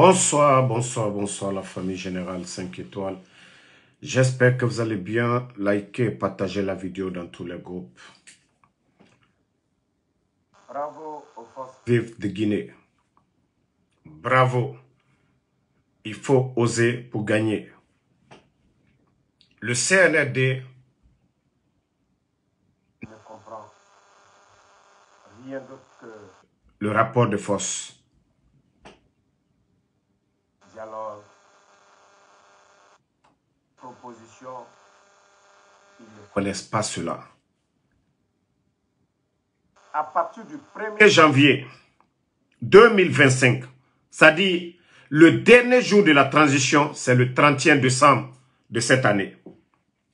Bonsoir, bonsoir, bonsoir la famille générale 5 étoiles. J'espère que vous allez bien. liker et partager la vidéo dans tous les groupes. Bravo aux forces vives de Guinée. Bravo. Il faut oser pour gagner. Le CNRD ne rien d'autre que le rapport de force ne connaissent pas cela. À partir du 1er janvier 2025, c'est-à-dire le dernier jour de la transition, c'est le 31 décembre de cette année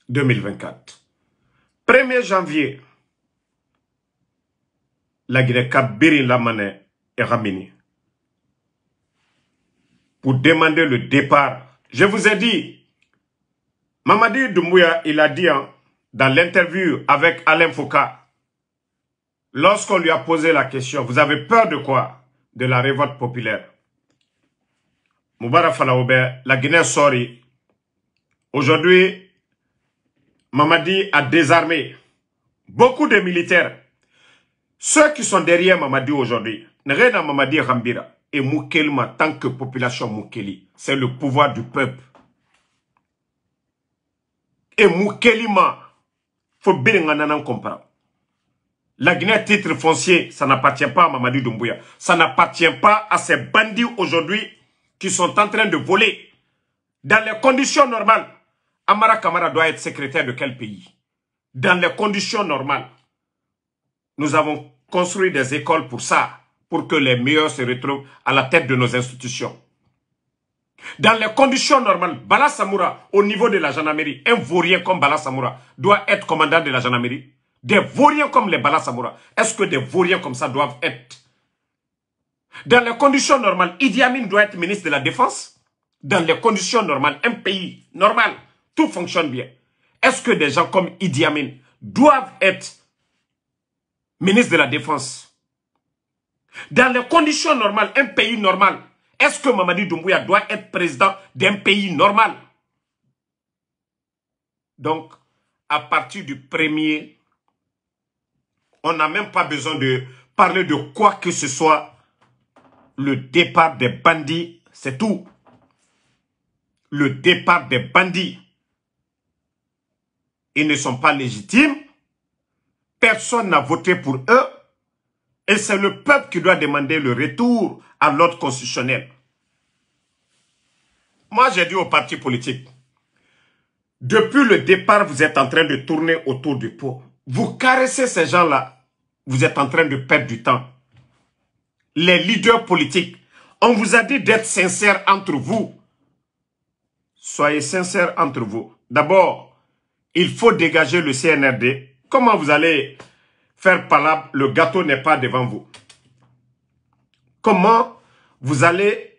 2024. 1er janvier, la guinée Lamane est ramenée pour demander le départ. Je vous ai dit, Mamadi Doumbouya, il a dit hein, dans l'interview avec Alain Foucault, lorsqu'on lui a posé la question, vous avez peur de quoi De la révolte populaire. Moubara Falaoube, la Guinée sorry. Aujourd'hui, Mamadi a désarmé beaucoup de militaires. Ceux qui sont derrière Mamadi aujourd'hui, à Mamadi Rambira et Moukelma, tant que population Moukeli, c'est le pouvoir du peuple. Et Moukelima faut bien comprendre. La Guinée titre foncier, ça n'appartient pas à Mamadou Doumbouya. Ça n'appartient pas à ces bandits aujourd'hui qui sont en train de voler. Dans les conditions normales, Amara Kamara doit être secrétaire de quel pays Dans les conditions normales, nous avons construit des écoles pour ça, pour que les meilleurs se retrouvent à la tête de nos institutions dans les conditions normales, Bala Samoura, au niveau de la gendarmerie, un vaurien comme Bala Samoura doit être commandant de la gendarmerie. Des vauriens comme les Bala est-ce que des vauriens comme ça doivent être Dans les conditions normales, Idi Amin doit être ministre de la Défense. Dans les conditions normales, un pays normal, tout fonctionne bien. Est-ce que des gens comme Idi Amin doivent être ministre de la Défense Dans les conditions normales, un pays normal, est-ce que Mamadi Doumbouya doit être président d'un pays normal Donc, à partir du premier, on n'a même pas besoin de parler de quoi que ce soit. Le départ des bandits, c'est tout. Le départ des bandits. Ils ne sont pas légitimes. Personne n'a voté pour eux. Et c'est le peuple qui doit demander le retour à l'ordre constitutionnel. Moi, j'ai dit aux partis politiques, depuis le départ, vous êtes en train de tourner autour du pot. Vous caressez ces gens-là, vous êtes en train de perdre du temps. Les leaders politiques, on vous a dit d'être sincères entre vous. Soyez sincères entre vous. D'abord, il faut dégager le CNRD. Comment vous allez faire palabre, le gâteau n'est pas devant vous. Comment vous allez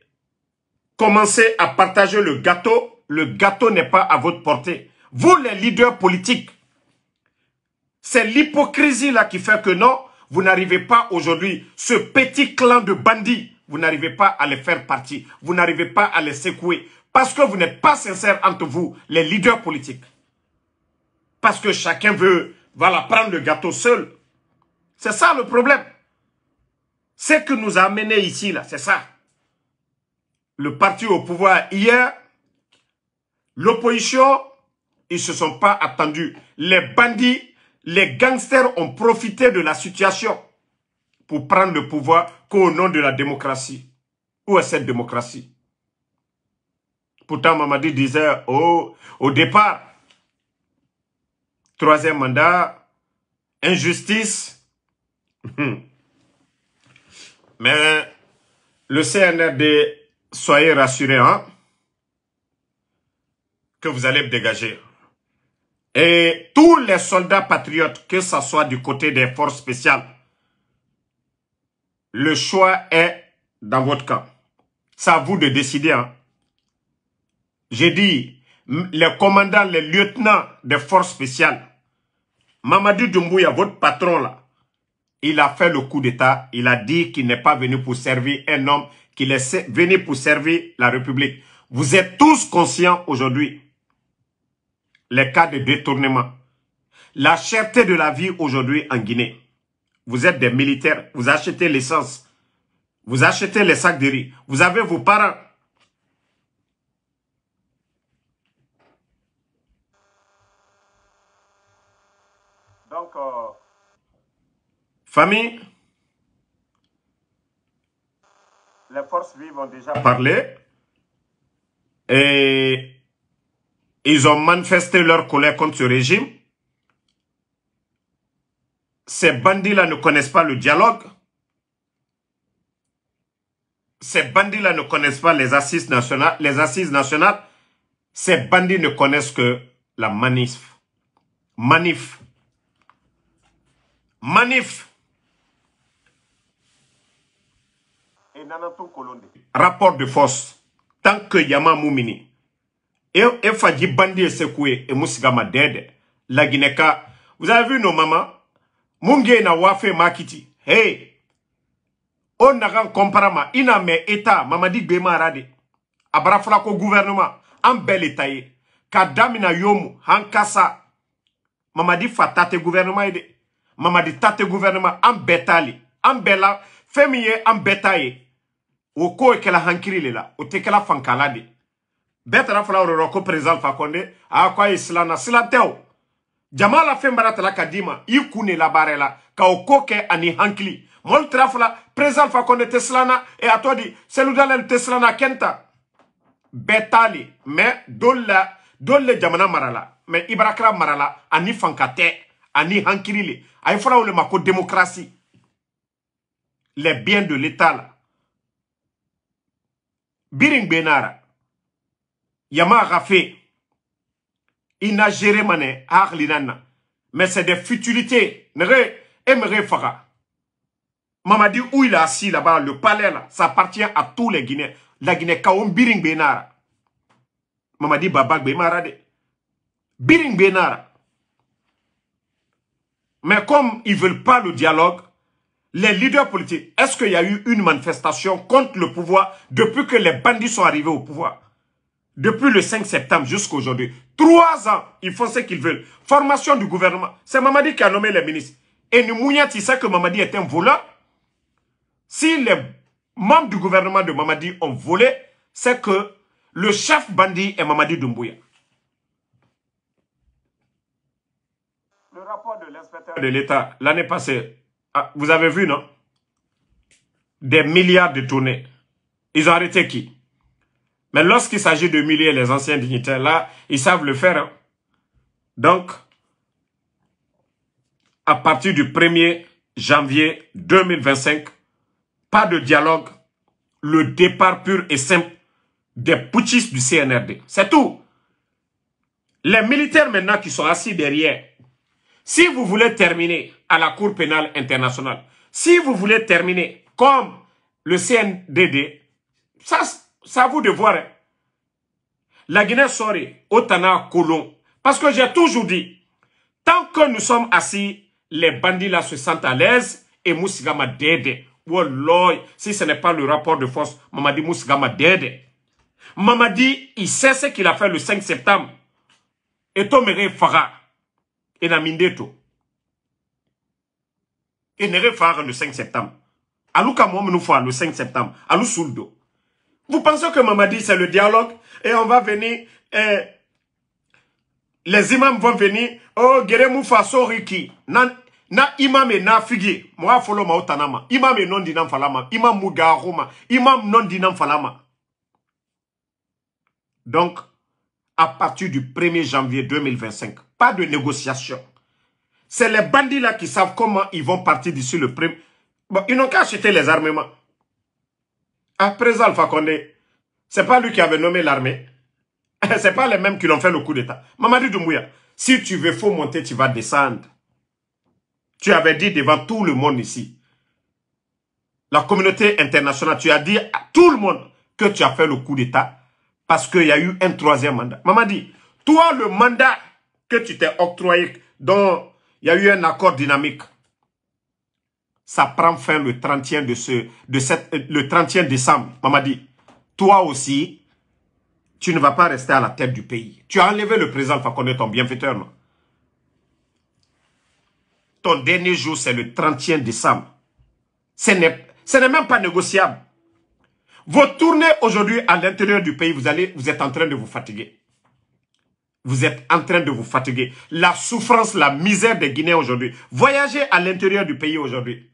commencer à partager le gâteau Le gâteau n'est pas à votre portée. Vous, les leaders politiques, c'est l'hypocrisie là qui fait que non, vous n'arrivez pas aujourd'hui, ce petit clan de bandits, vous n'arrivez pas à les faire partie, vous n'arrivez pas à les secouer, parce que vous n'êtes pas sincères entre vous, les leaders politiques. Parce que chacun veut, prendre le gâteau seul. C'est ça le problème. Ce que nous a amené ici, là, c'est ça. Le parti au pouvoir hier, l'opposition, ils se sont pas attendus. Les bandits, les gangsters ont profité de la situation pour prendre le pouvoir qu'au nom de la démocratie. Où est cette démocratie Pourtant, Mamadi disait, au départ, troisième mandat, injustice, Mais le CNRD, soyez rassurés hein, que vous allez me dégager. Et tous les soldats patriotes, que ce soit du côté des forces spéciales, le choix est dans votre camp. C'est à vous de décider. Hein. J'ai dit, les commandants, les lieutenants des forces spéciales, Mamadou Doumbouya, votre patron là, il a fait le coup d'État. Il a dit qu'il n'est pas venu pour servir un homme, qu'il est venu pour servir la République. Vous êtes tous conscients aujourd'hui les cas de détournement. La cherté de la vie aujourd'hui en Guinée. Vous êtes des militaires, vous achetez l'essence, vous achetez les sacs de riz, vous avez vos parents, Famille Les forces vives ont déjà parlé et ils ont manifesté leur colère contre ce régime. Ces bandits-là ne connaissent pas le dialogue. Ces bandits-là ne connaissent pas les assises nationales. Les assises nationales, ces bandits ne connaissent que la manif. Manif. Manif. rapport de force tant que yama mumini e, e bandi et sekue e, e musigama dede la vous avez vu nos mamans Moungé na wafe makiti hey on nagan komparama na état eta mamadi gbema ara Abraflako gouvernement. bara fɔla yomu han mamadi fatate gouvernement, gouvernement mamadi tate gouvernement, en betali, en bela, en Oko ko e kela hankiri la o fankalade. Betrafla fankala de Fakonde, tara a ko na la barela. ka oko ke la ka ani hankili Moltrafla, tara Fakonde Teslana, fa e a toi teslana seludalɛl Betali. Me na kenta, la marala, le jamana Marala, me marala, ani fankate, ani hankiri le a le bien les biens de l'état là. Biring benara yama il n'a géré mané arlinana mais c'est des futilités nere dit, mamadi où il est assis là-bas le palais là ça appartient à tous les guinéens la guinée Kaoum, Biring benara mamadi babak bemara Biring benara mais comme ils ne veulent pas le dialogue les leaders politiques, est-ce qu'il y a eu une manifestation contre le pouvoir depuis que les bandits sont arrivés au pouvoir Depuis le 5 septembre jusqu'à aujourd'hui. Trois ans, ils font ce qu'ils veulent. Formation du gouvernement. C'est Mamadi qui a nommé les ministres. Et nous il sait que Mamadi est un voleur. Si les membres du gouvernement de Mamadi ont volé, c'est que le chef bandit est Mamadi Doumbouya. Le rapport de l'inspecteur de l'État l'année passée ah, vous avez vu, non Des milliards de tournées. Ils ont arrêté qui Mais lorsqu'il s'agit de milliers, les anciens dignitaires, là, ils savent le faire. Hein. Donc, à partir du 1er janvier 2025, pas de dialogue, le départ pur et simple des putschistes du CNRD. C'est tout. Les militaires maintenant qui sont assis derrière si vous voulez terminer à la Cour pénale internationale, si vous voulez terminer comme le CNDD, ça, ça à vous de voir. Hein. La Guinée serait Otana Colon. Parce que j'ai toujours dit, tant que nous sommes assis, les bandits là se sentent à l'aise et Moussigama Dede. Wallah, oh si ce n'est pas le rapport de force, Mamadi Moussigama Dede. Mamadi, il sait ce qu'il a fait le 5 septembre. Et Tomere Farah ena mindeto e ne pas le 5 septembre aluka mom nous le 5 septembre alu souldo vous pensez que Mamadi c'est le dialogue et on va venir eh, les imams vont venir oh geremu faso riki na imam et na figi mwa folo ma otanama imam et non dinam falama imam mugaruma imam non dinam falama donc à partir du 1er janvier 2025 pas de négociation. C'est les bandits là qui savent comment ils vont partir d'ici le prime. Bon, ils n'ont qu'à acheter les armements. Après Alpha Condé, c'est pas lui qui avait nommé l'armée. c'est pas les mêmes qui l'ont fait le coup d'État. Mamadou Doumbouya, si tu veux faux monter, tu vas descendre. Tu avais dit devant tout le monde ici, la communauté internationale, tu as dit à tout le monde que tu as fait le coup d'État parce qu'il y a eu un troisième mandat. Maman dit, toi le mandat tu t'es octroyé, dont il y a eu un accord dynamique, ça prend fin le 30 de ce, de cette, le décembre. Maman dit, toi aussi, tu ne vas pas rester à la tête du pays. Tu as enlevé le président qu'on ait ton bienfaiteur, Ton dernier jour, c'est le 31 décembre. Ce n'est même pas négociable. Vous tournez aujourd'hui à l'intérieur du pays, vous, allez, vous êtes en train de vous fatiguer. Vous êtes en train de vous fatiguer. La souffrance, la misère des Guinéens aujourd'hui. Voyager à l'intérieur du pays aujourd'hui.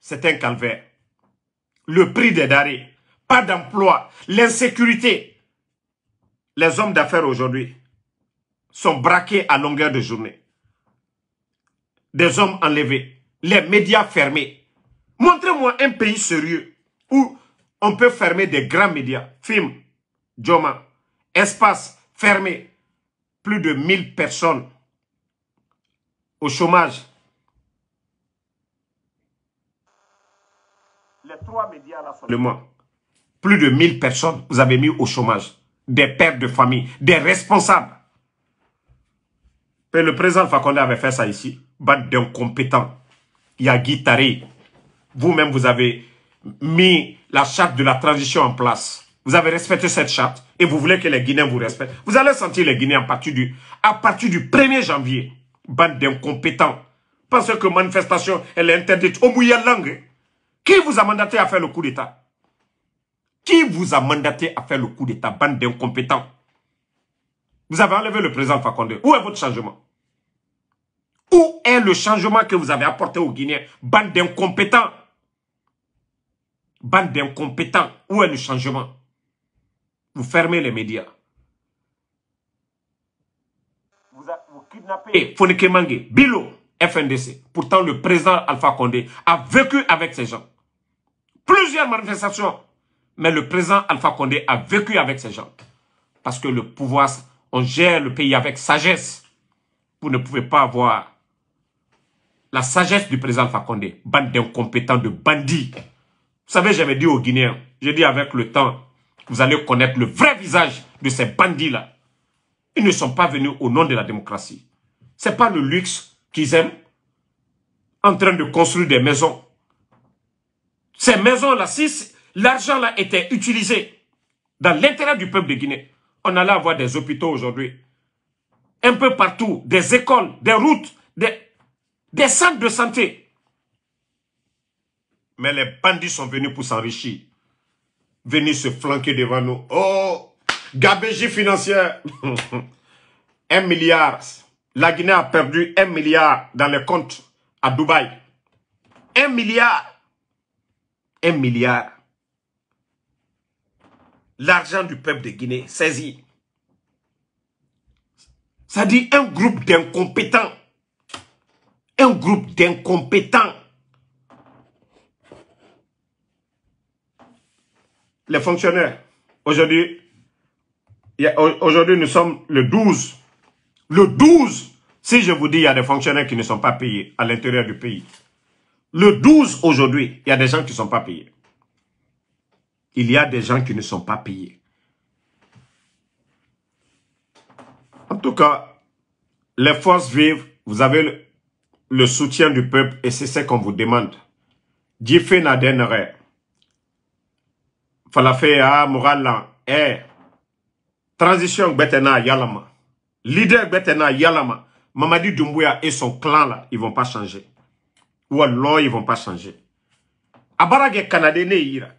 C'est un calvaire. Le prix des darés. Pas d'emploi. L'insécurité. Les hommes d'affaires aujourd'hui sont braqués à longueur de journée. Des hommes enlevés. Les médias fermés. Montrez-moi un pays sérieux où on peut fermer des grands médias. Film, Joma, Espace, fermé. Plus de 1000 personnes au chômage. Les trois médias Plus de 1000 personnes vous avez mis au chômage. Des pères de famille, des responsables. le président Fakonde avait fait ça ici. d'un d'incompétents. Il y a Guy Vous-même, vous avez mis la charte de la transition en place. Vous avez respecté cette charte et vous voulez que les Guinéens vous respectent. Vous allez sentir les Guinéens à partir du, à 1er janvier. Bande d'incompétents. Pensez que manifestation, elle est interdite. Au mouillé langue. Qui vous a mandaté à faire le coup d'État Qui vous a mandaté à faire le coup d'État Bande d'incompétents. Vous avez enlevé le président Fakonde. Où est votre changement Où est le changement que vous avez apporté aux Guinéens Bande d'incompétents. Bande d'incompétents. Où est le changement vous fermez les médias. Vous, a, Mange, Bilo, FNDC. Pourtant, le président Alpha Condé a vécu avec ces gens. Plusieurs manifestations. Mais le président Alpha Condé a vécu avec ces gens. Parce que le pouvoir, on gère le pays avec sagesse. Vous ne pouvez pas avoir la sagesse du président Alpha Condé. Bande d'incompétents, de bandits. Vous savez, j'avais dit aux Guinéens, j'ai dit avec le temps, vous allez connaître le vrai visage de ces bandits-là. Ils ne sont pas venus au nom de la démocratie. C'est pas le luxe qu'ils aiment, en train de construire des maisons. Ces maisons-là, si l'argent-là était utilisé dans l'intérêt du peuple de Guinée, on allait avoir des hôpitaux aujourd'hui. Un peu partout, des écoles, des routes, des, des centres de santé. Mais les bandits sont venus pour s'enrichir. Venu se flanquer devant nous. Oh, gabégie financière. un milliard. La Guinée a perdu un milliard dans les comptes à Dubaï. Un milliard. Un milliard. L'argent du peuple de Guinée saisi. Ça dit un groupe d'incompétents. Un groupe d'incompétents les fonctionnaires. Aujourd'hui, aujourd'hui nous sommes le 12. Le 12, si je vous dis, il y a des fonctionnaires qui ne sont pas payés à l'intérieur du pays. Le 12 aujourd'hui, il y a des gens qui ne sont pas payés. Il y a des gens qui ne sont pas payés. En tout cas, les forces vivent, vous avez le, soutien du peuple et c'est ce qu'on vous demande. dernière n'a falafeya ah, morala eh transition bɛtɛna yalama leader bɛtɛna yalama Mamadi Doumbouya et son clan là ils vont pas changer ou alors ils vont pas changer abarage canadien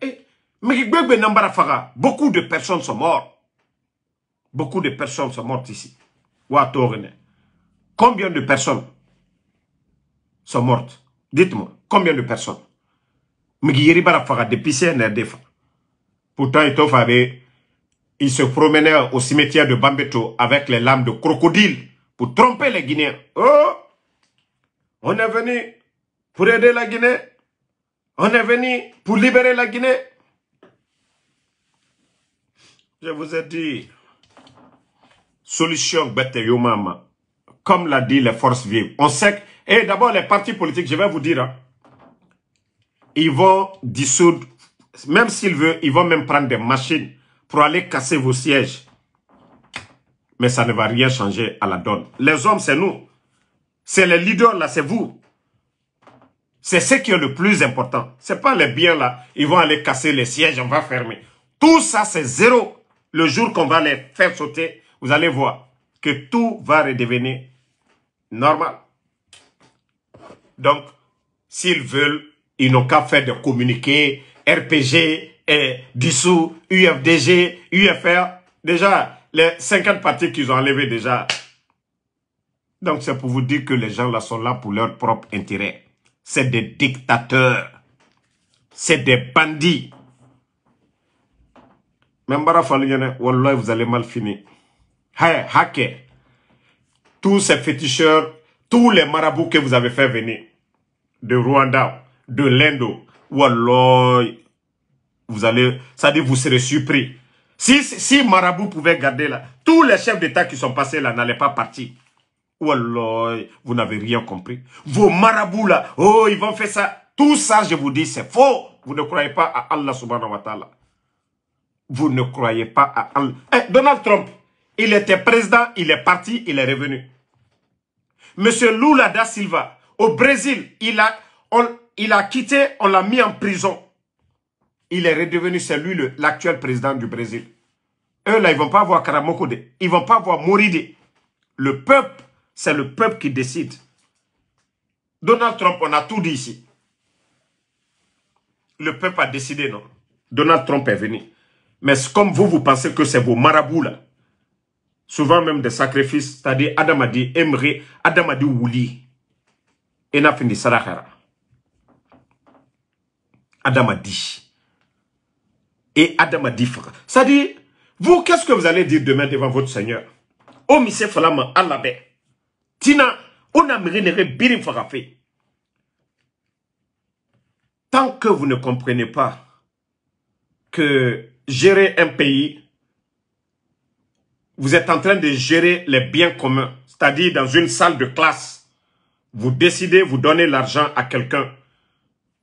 eh mais beaucoup de personnes sont mortes beaucoup de personnes sont mortes ici ou à combien de personnes sont mortes dites-moi combien de personnes mais yeri depuis CNRD Pourtant, ils il se promenait au cimetière de Bambeto avec les lames de crocodile pour tromper les Guinéens. Oh, on est venu pour aider la Guinée. On est venu pour libérer la Guinée. Je vous ai dit, solution bête yomama. Comme l'a dit les forces vives. On sait que, et d'abord les partis politiques, je vais vous dire, hein, ils vont dissoudre même s'ils veulent, ils vont même prendre des machines pour aller casser vos sièges. Mais ça ne va rien changer à la donne. Les hommes, c'est nous. C'est les leaders, là, c'est vous. C'est ce qui est le plus important. C'est pas les biens, là. Ils vont aller casser les sièges, on va fermer. Tout ça, c'est zéro. Le jour qu'on va les faire sauter, vous allez voir que tout va redevenir normal. Donc, s'ils veulent, ils n'ont qu'à faire de communiquer, RPG et dissous, UFDG, UFR. Déjà, les 50 parties qu'ils ont enlevées déjà. Donc c'est pour vous dire que les gens là sont là pour leur propre intérêt. C'est des dictateurs. C'est des bandits. Même wallah, vous allez mal finir. Hey, hacker. Tous ces féticheurs, tous les marabouts que vous avez fait venir. De Rwanda, de l'Indo, Wallah, vous allez, ça dit vous serez surpris. Si, si Marabout pouvait garder là, tous les chefs d'État qui sont passés là n'allaient pas partir. Wallah, vous n'avez rien compris. Vos marabouts là, oh, ils vont faire ça. Tout ça, je vous dis, c'est faux. Vous ne croyez pas à Allah subhanahu wa ta'ala. Vous ne croyez pas à Allah. Eh, Donald Trump, il était président, il est parti, il est revenu. Monsieur Lula da Silva, au Brésil, il a, il a quitté, on l'a mis en prison. Il est redevenu, c'est lui l'actuel président du Brésil. Eux, là, ils vont pas voir Karamokode. Ils vont pas voir Moride. Le peuple, c'est le peuple qui décide. Donald Trump, on a tout dit ici. Le peuple a décidé, non. Donald Trump est venu. Mais comme vous, vous pensez que c'est vos marabouts, là. Souvent même des sacrifices, c'est-à-dire Adam a dit Emre, Adam a dit Wouli. fini dit Et Adam frère. C'est-à-dire, vous, qu'est-ce que vous allez dire demain devant votre Seigneur Oh, Tina, on a Tant que vous ne comprenez pas que gérer un pays, vous êtes en train de gérer les biens communs, c'est-à-dire dans une salle de classe, vous décidez, vous donnez l'argent à quelqu'un.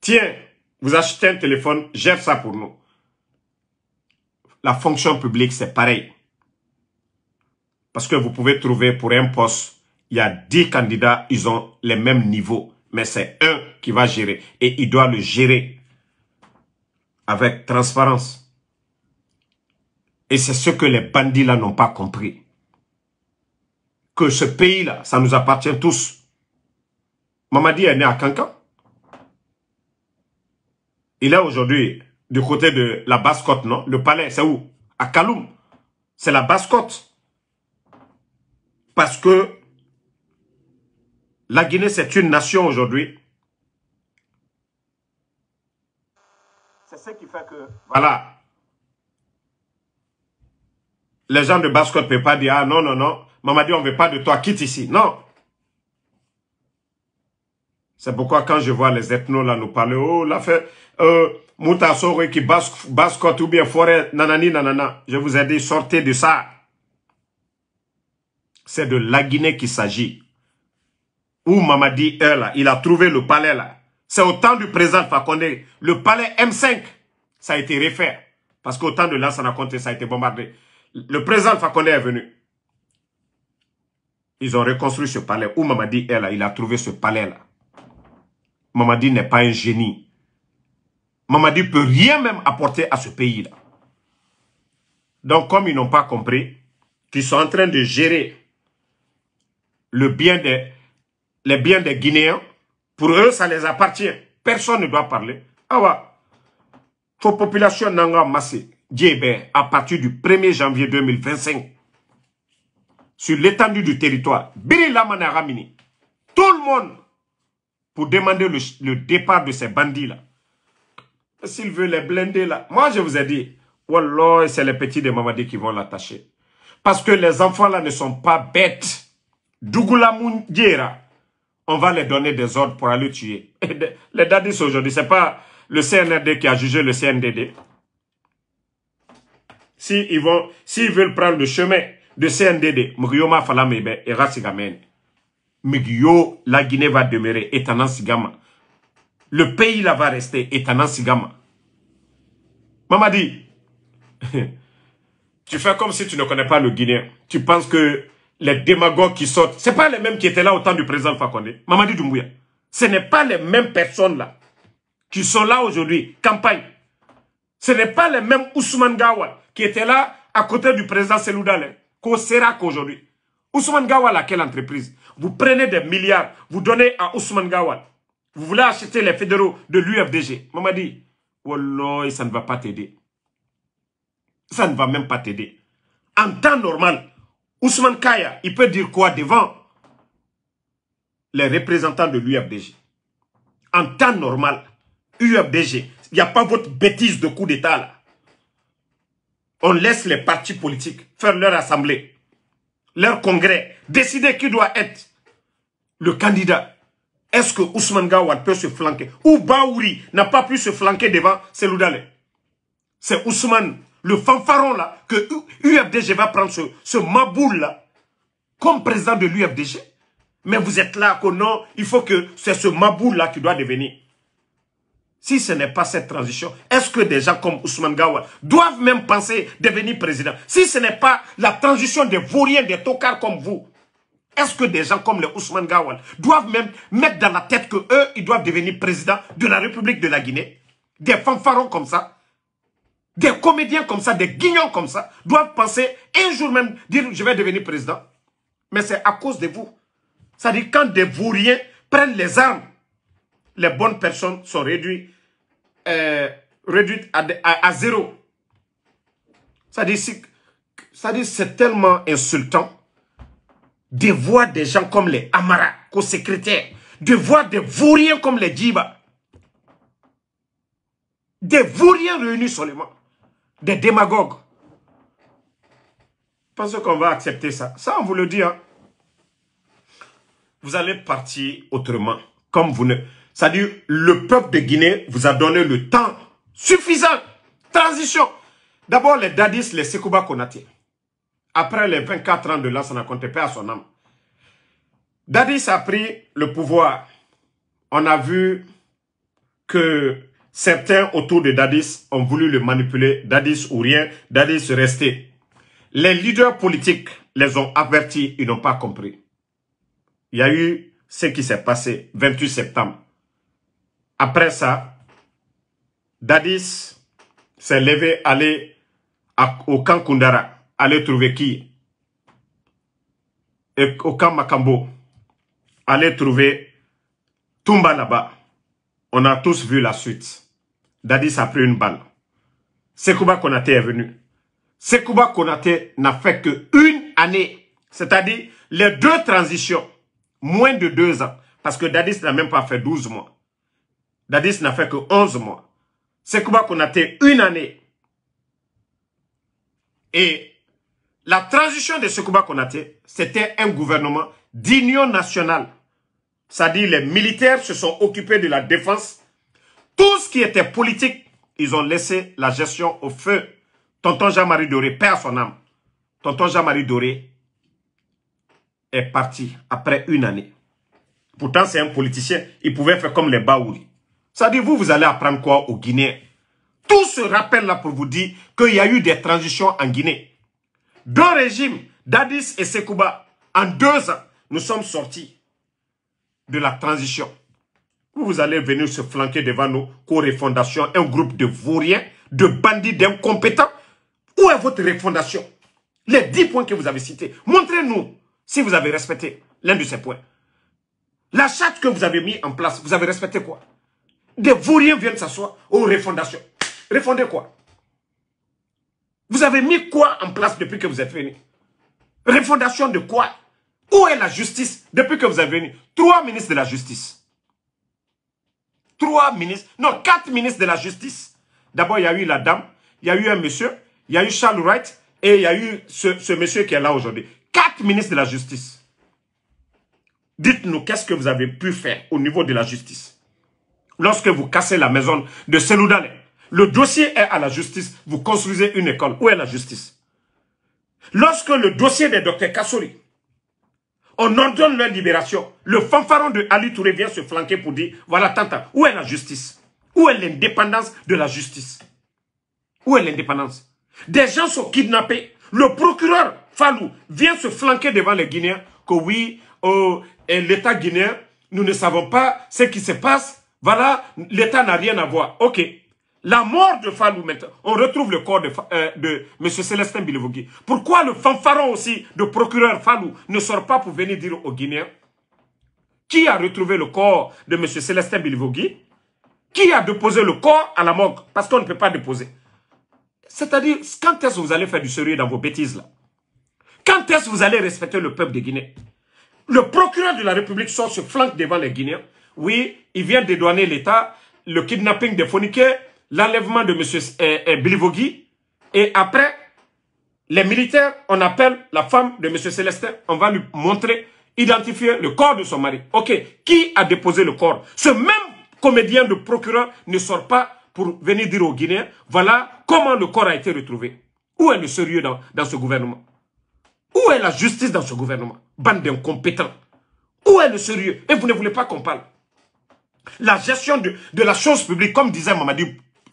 Tiens, vous achetez un téléphone, gère ça pour nous. La fonction publique, c'est pareil. Parce que vous pouvez trouver pour un poste, il y a 10 candidats, ils ont les mêmes niveaux. Mais c'est un qui va gérer. Et il doit le gérer avec transparence. Et c'est ce que les bandits-là n'ont pas compris. Que ce pays-là, ça nous appartient tous. Mamadi est né à Cancan. Il est aujourd'hui du côté de la basse-côte, non Le palais, c'est où À Kaloum. C'est la basse-côte. Parce que la Guinée, c'est une nation aujourd'hui. C'est ce qui fait que... Voilà. Les gens de basse-côte ne peuvent pas dire « Ah non, non, non, maman dit on ne veut pas de toi, quitte ici. » Non. C'est pourquoi quand je vois les ethnos là nous parler, oh, l'affaire, euh, qui basse, bien forêt, nanani, nanana. Je vous ai dit, sortez de ça. C'est de la Guinée qu'il s'agit. Où Mamadi est là, il a trouvé le palais là. C'est au temps du président Fakonde. Le palais M5, ça a été refait. Parce qu'au temps de l'Assana Conté, ça a été bombardé. Le président Fakonde est venu. Ils ont reconstruit ce palais. Où Mamadi elle là, il a trouvé ce palais là. Mamadi n'est pas un génie. Mamadi peut rien même apporter à ce pays-là. Donc, comme ils n'ont pas compris, qu'ils sont en train de gérer le bien des, les biens des Guinéens, pour eux, ça les appartient. Personne ne doit parler. Ah ouais. Faut population pas à partir du 1er janvier 2025, sur l'étendue du territoire, Biri Ramini, tout le monde pour demander le, départ de ces bandits-là. S'il veut les blinder là. Moi, je vous ai dit, Wallah, c'est les petits de Mamadi qui vont l'attacher. Parce que les enfants là ne sont pas bêtes. Dougoula Mundiera, on va les donner des ordres pour aller tuer. les dadis aujourd'hui, c'est pas le CNRD qui a jugé le CNDD. S'ils ils vont, s'ils veulent prendre le chemin de CNDD, Mugiyoma Falamebe et Rasigamene. Migio, la Guinée va demeurer si Sigama. Le pays là va rester éternant Sigama. Maman dit, tu fais comme si tu ne connais pas le Guinéen. Tu penses que les démagogues qui sortent, c'est pas les mêmes qui étaient là au temps du président Fakonde. Mamadi Doumbouya. Ce n'est pas les mêmes personnes là qui sont là aujourd'hui, campagne. Ce n'est pas les mêmes Ousmane Gawal qui étaient là à côté du président Seloudal, qu'au Serac aujourd'hui. Ousmane Gawa, à quelle entreprise vous prenez des milliards, vous donnez à Ousmane Gawad. Vous voulez acheter les fédéraux de l'UFDG. Maman dit, Wallah, ça ne va pas t'aider. Ça ne va même pas t'aider. En temps normal, Ousmane Kaya, il peut dire quoi devant les représentants de l'UFDG En temps normal, UFDG, il n'y a pas votre bêtise de coup d'État On laisse les partis politiques faire leur assemblée, leur congrès, décider qui doit être le candidat. Est-ce que Ousmane Gawad peut se flanquer Ou Baouri n'a pas pu se flanquer devant Seloudale C'est Ousmane, le fanfaron là, que UFDG va prendre ce, ce là, comme président de l'UFDG. Mais vous êtes là que non, il faut que c'est ce Maboul là qui doit devenir. Si ce n'est pas cette transition, est-ce que des gens comme Ousmane Gawad doivent même penser devenir président Si ce n'est pas la transition des vauriens, des tocards comme vous, est-ce que des gens comme le Ousmane Gawal doivent même mettre dans la tête que eux, ils doivent devenir président de la République de la Guinée Des fanfarons comme ça des comédiens comme ça, des guignons comme ça, doivent penser un jour même, dire je vais devenir président. Mais c'est à cause de vous. Ça dit quand des vauriens prennent les armes, les bonnes personnes sont réduites, euh, réduites à, à, à zéro. Ça dit, c'est tellement insultant de voir des gens comme les Amara, co-secrétaires, de voir des vauriens comme les Djiba, des vauriens réunis seulement, des démagogues. Pensez qu'on va accepter ça. Ça, on vous le dit. Hein. Vous allez partir autrement, comme vous ne... C'est-à-dire, le peuple de Guinée vous a donné le temps suffisant. Transition. D'abord, les Dadis, les Sekouba Konaté après les 24 ans de là, ça n'a compté pas à son âme. Dadis a pris le pouvoir. On a vu que certains autour de Dadis ont voulu le manipuler. Dadis ou rien, Dadis restait. Les leaders politiques les ont avertis, ils n'ont pas compris. Il y a eu ce qui s'est passé 28 septembre. Après ça, Dadis s'est levé, aller au camp Koundara allez trouver qui Et au camp Makambo, trouver Tumba là-bas. On a tous vu la suite. Dadis a pris une balle. Sekouba Konate est venu. Sekouba Konate n'a fait que une année. C'est-à-dire les deux transitions. Moins de deux ans. Parce que Dadis n'a même pas fait 12 mois. Dadis n'a fait que 11 mois. Sekouba Konate, une année. Et la transition de ce a Konaté, c'était un gouvernement d'union nationale. C'est-à-dire les militaires se sont occupés de la défense. Tout ce qui était politique, ils ont laissé la gestion au feu. Tonton Jean-Marie Doré, perd son âme. Tonton Jean-Marie Doré est parti après une année. Pourtant, c'est un politicien. Il pouvait faire comme les Baouli. C'est-à-dire, vous, vous allez apprendre quoi au Guinée Tout ce rappel-là pour vous dire qu'il y a eu des transitions en Guinée. Deux régimes, Dadis et Sekouba, en deux ans, nous sommes sortis de la transition. Vous allez venir se flanquer devant nos co-refondations, un groupe de vauriens, de bandits, d'incompétents. Où est votre refondation Les dix points que vous avez cités, montrez-nous si vous avez respecté l'un de ces points. La charte que vous avez mise en place, vous avez respecté quoi Des vauriens viennent s'asseoir aux refondations. Réfondez quoi vous avez mis quoi en place depuis que vous êtes venu Réfondation de quoi Où est la justice depuis que vous êtes venu Trois ministres de la justice. Trois ministres, non, quatre ministres de la justice. D'abord, il y a eu la dame, il y a eu un monsieur, il y a eu Charles Wright et il y a eu ce, monsieur qui est là aujourd'hui. Quatre ministres de la justice. Dites-nous qu'est-ce que vous avez pu faire au niveau de la justice lorsque vous cassez la maison de Seloudane le dossier est à la justice. Vous construisez une école. Où est la justice Lorsque le dossier des docteurs Kassori, on ordonne leur libération, le fanfaron de Ali Touré vient se flanquer pour dire, voilà, tanta, où est la justice Où est l'indépendance de la justice Où est l'indépendance Des gens sont kidnappés. Le procureur Falou vient se flanquer devant les Guinéens que oui, euh, l'État guinéen, nous ne savons pas ce qui se passe. Voilà, l'État n'a rien à voir. Ok, la mort de Falou maintenant, on retrouve le corps de, euh, de M. Célestin Bilivogui. Pourquoi le fanfaron aussi de procureur Falou ne sort pas pour venir dire aux Guinéens qui a retrouvé le corps de M. Célestin Bilivogui Qui a déposé le corps à la morgue, Parce qu'on ne peut pas déposer. C'est-à-dire, quand est-ce que vous allez faire du sérieux dans vos bêtises là Quand est-ce que vous allez respecter le peuple de Guinée Le procureur de la République sort se flanque devant les Guinéens. Oui, il vient dédouaner l'État, le kidnapping des Foniquets, l'enlèvement de M. Eh, eh, Blivogui. Et après, les militaires, on appelle la femme de M. Célestin. On va lui montrer, identifier le corps de son mari. OK, qui a déposé le corps Ce même comédien de procureur ne sort pas pour venir dire aux Guinéens, voilà comment le corps a été retrouvé. Où est le sérieux dans, ce gouvernement Où est la justice dans ce gouvernement Bande d'incompétents. Où est le sérieux Et vous ne voulez pas qu'on parle. La gestion de, la chose publique, comme disait Mamadi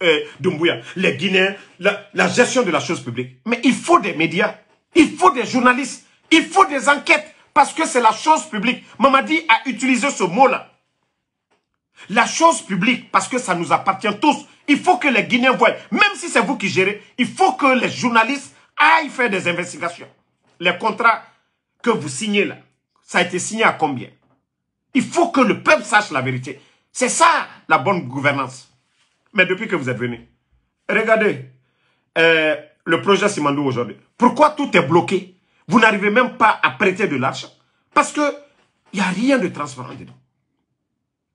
euh, les Guinéens, la, la gestion de la chose publique. Mais il faut des médias, il faut des journalistes, il faut des enquêtes, parce que c'est la chose publique. Mamadi a utilisé ce mot-là. La chose publique, parce que ça nous appartient tous. Il faut que les Guinéens voient, même si c'est vous qui gérez, il faut que les journalistes aillent faire des investigations. Les contrats que vous signez là, ça a été signé à combien Il faut que le peuple sache la vérité. C'est ça la bonne gouvernance. Mais depuis que vous êtes venu, regardez euh, le projet Simandou aujourd'hui. Pourquoi tout est bloqué Vous n'arrivez même pas à prêter de l'argent. Parce que il n'y a rien de transparent dedans.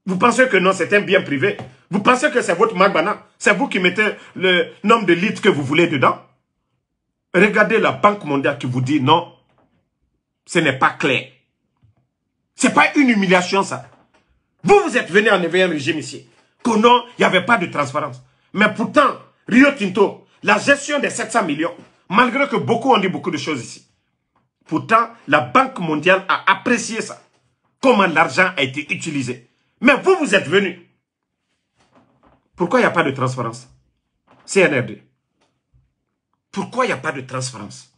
Vous pensez que non, c'est un bien privé. Vous pensez que c'est votre magbana. C'est vous qui mettez le nombre de litres que vous voulez dedans. Regardez la Banque mondiale qui vous dit non, ce n'est pas clair. Ce n'est pas une humiliation, ça. Vous, vous êtes venu enlever un régime ici que non, il n'y avait pas de transparence. Mais pourtant, Rio Tinto, la gestion des 700 millions, malgré que beaucoup ont dit beaucoup de choses ici, pourtant, la Banque mondiale a apprécié ça, comment l'argent a été utilisé. Mais vous, vous êtes venus. Pourquoi il n'y a pas de transparence CNRD. Pourquoi il n'y a pas de transparence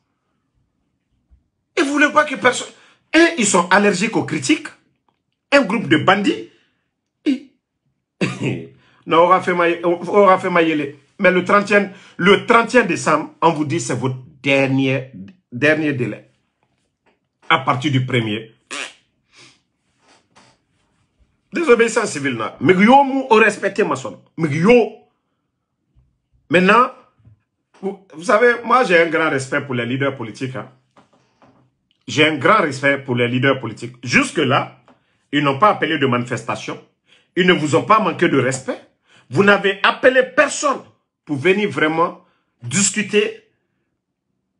Et vous voulez pas que personne... Un, ils sont allergiques aux critiques. Un groupe de bandits aura fait, aura fait Mais le 31, le décembre, on vous dit c'est votre dernier, dernier délai. À partir du 1er Désobéissance civile Mais yo mou respecté ma son. Mais yo. Maintenant, vous, savez, moi j'ai un grand respect pour les leaders politiques. Hein. J'ai un grand respect pour les leaders politiques. Jusque-là, ils n'ont pas appelé de manifestation. Ils ne vous ont pas manqué de respect. Vous n'avez appelé personne pour venir vraiment discuter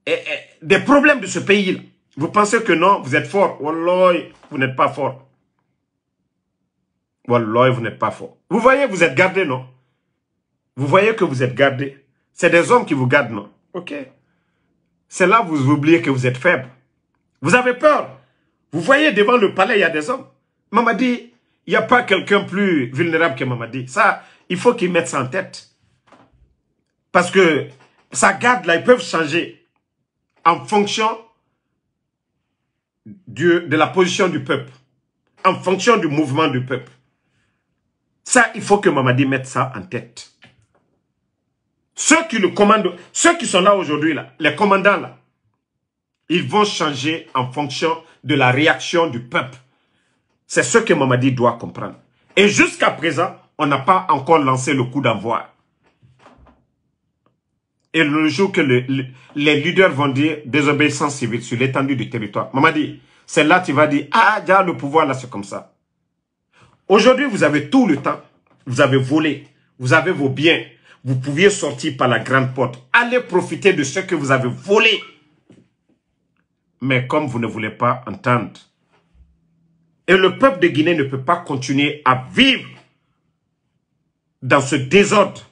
eh, eh, des problèmes de ce pays-là. Vous pensez que non, vous êtes fort. Walloy, vous n'êtes pas fort. Walloy, vous n'êtes pas fort. Vous voyez, vous êtes gardé, non Vous voyez que vous êtes gardé. C'est des hommes qui vous gardent, non Ok. C'est là que vous oubliez que vous êtes faible. Vous avez peur. Vous voyez, devant le palais, il y a des hommes. Mamadi, il n'y a pas quelqu'un plus vulnérable que Mamadi. Ça, il faut qu'ils mettent ça en tête. Parce que sa garde, là, ils peuvent changer en fonction de la position du peuple, en fonction du mouvement du peuple. Ça, il faut que Mamadi mette ça en tête. Ceux qui le commandent, ceux qui sont là aujourd'hui, là, les commandants, là, ils vont changer en fonction de la réaction du peuple. C'est ce que Mamadi doit comprendre. Et jusqu'à présent, on n'a pas encore lancé le coup d'envoi. Et le jour que les leaders vont dire désobéissance civile sur l'étendue du territoire, dit, c'est là que tu vas dire, ah, déjà le pouvoir là, c'est comme ça. Aujourd'hui, vous avez tout le temps. Vous avez volé. Vous avez vos biens. Vous pouviez sortir par la grande porte. Allez profiter de ce que vous avez volé. Mais comme vous ne voulez pas entendre, et le peuple de Guinée ne peut pas continuer à vivre dans ce désordre.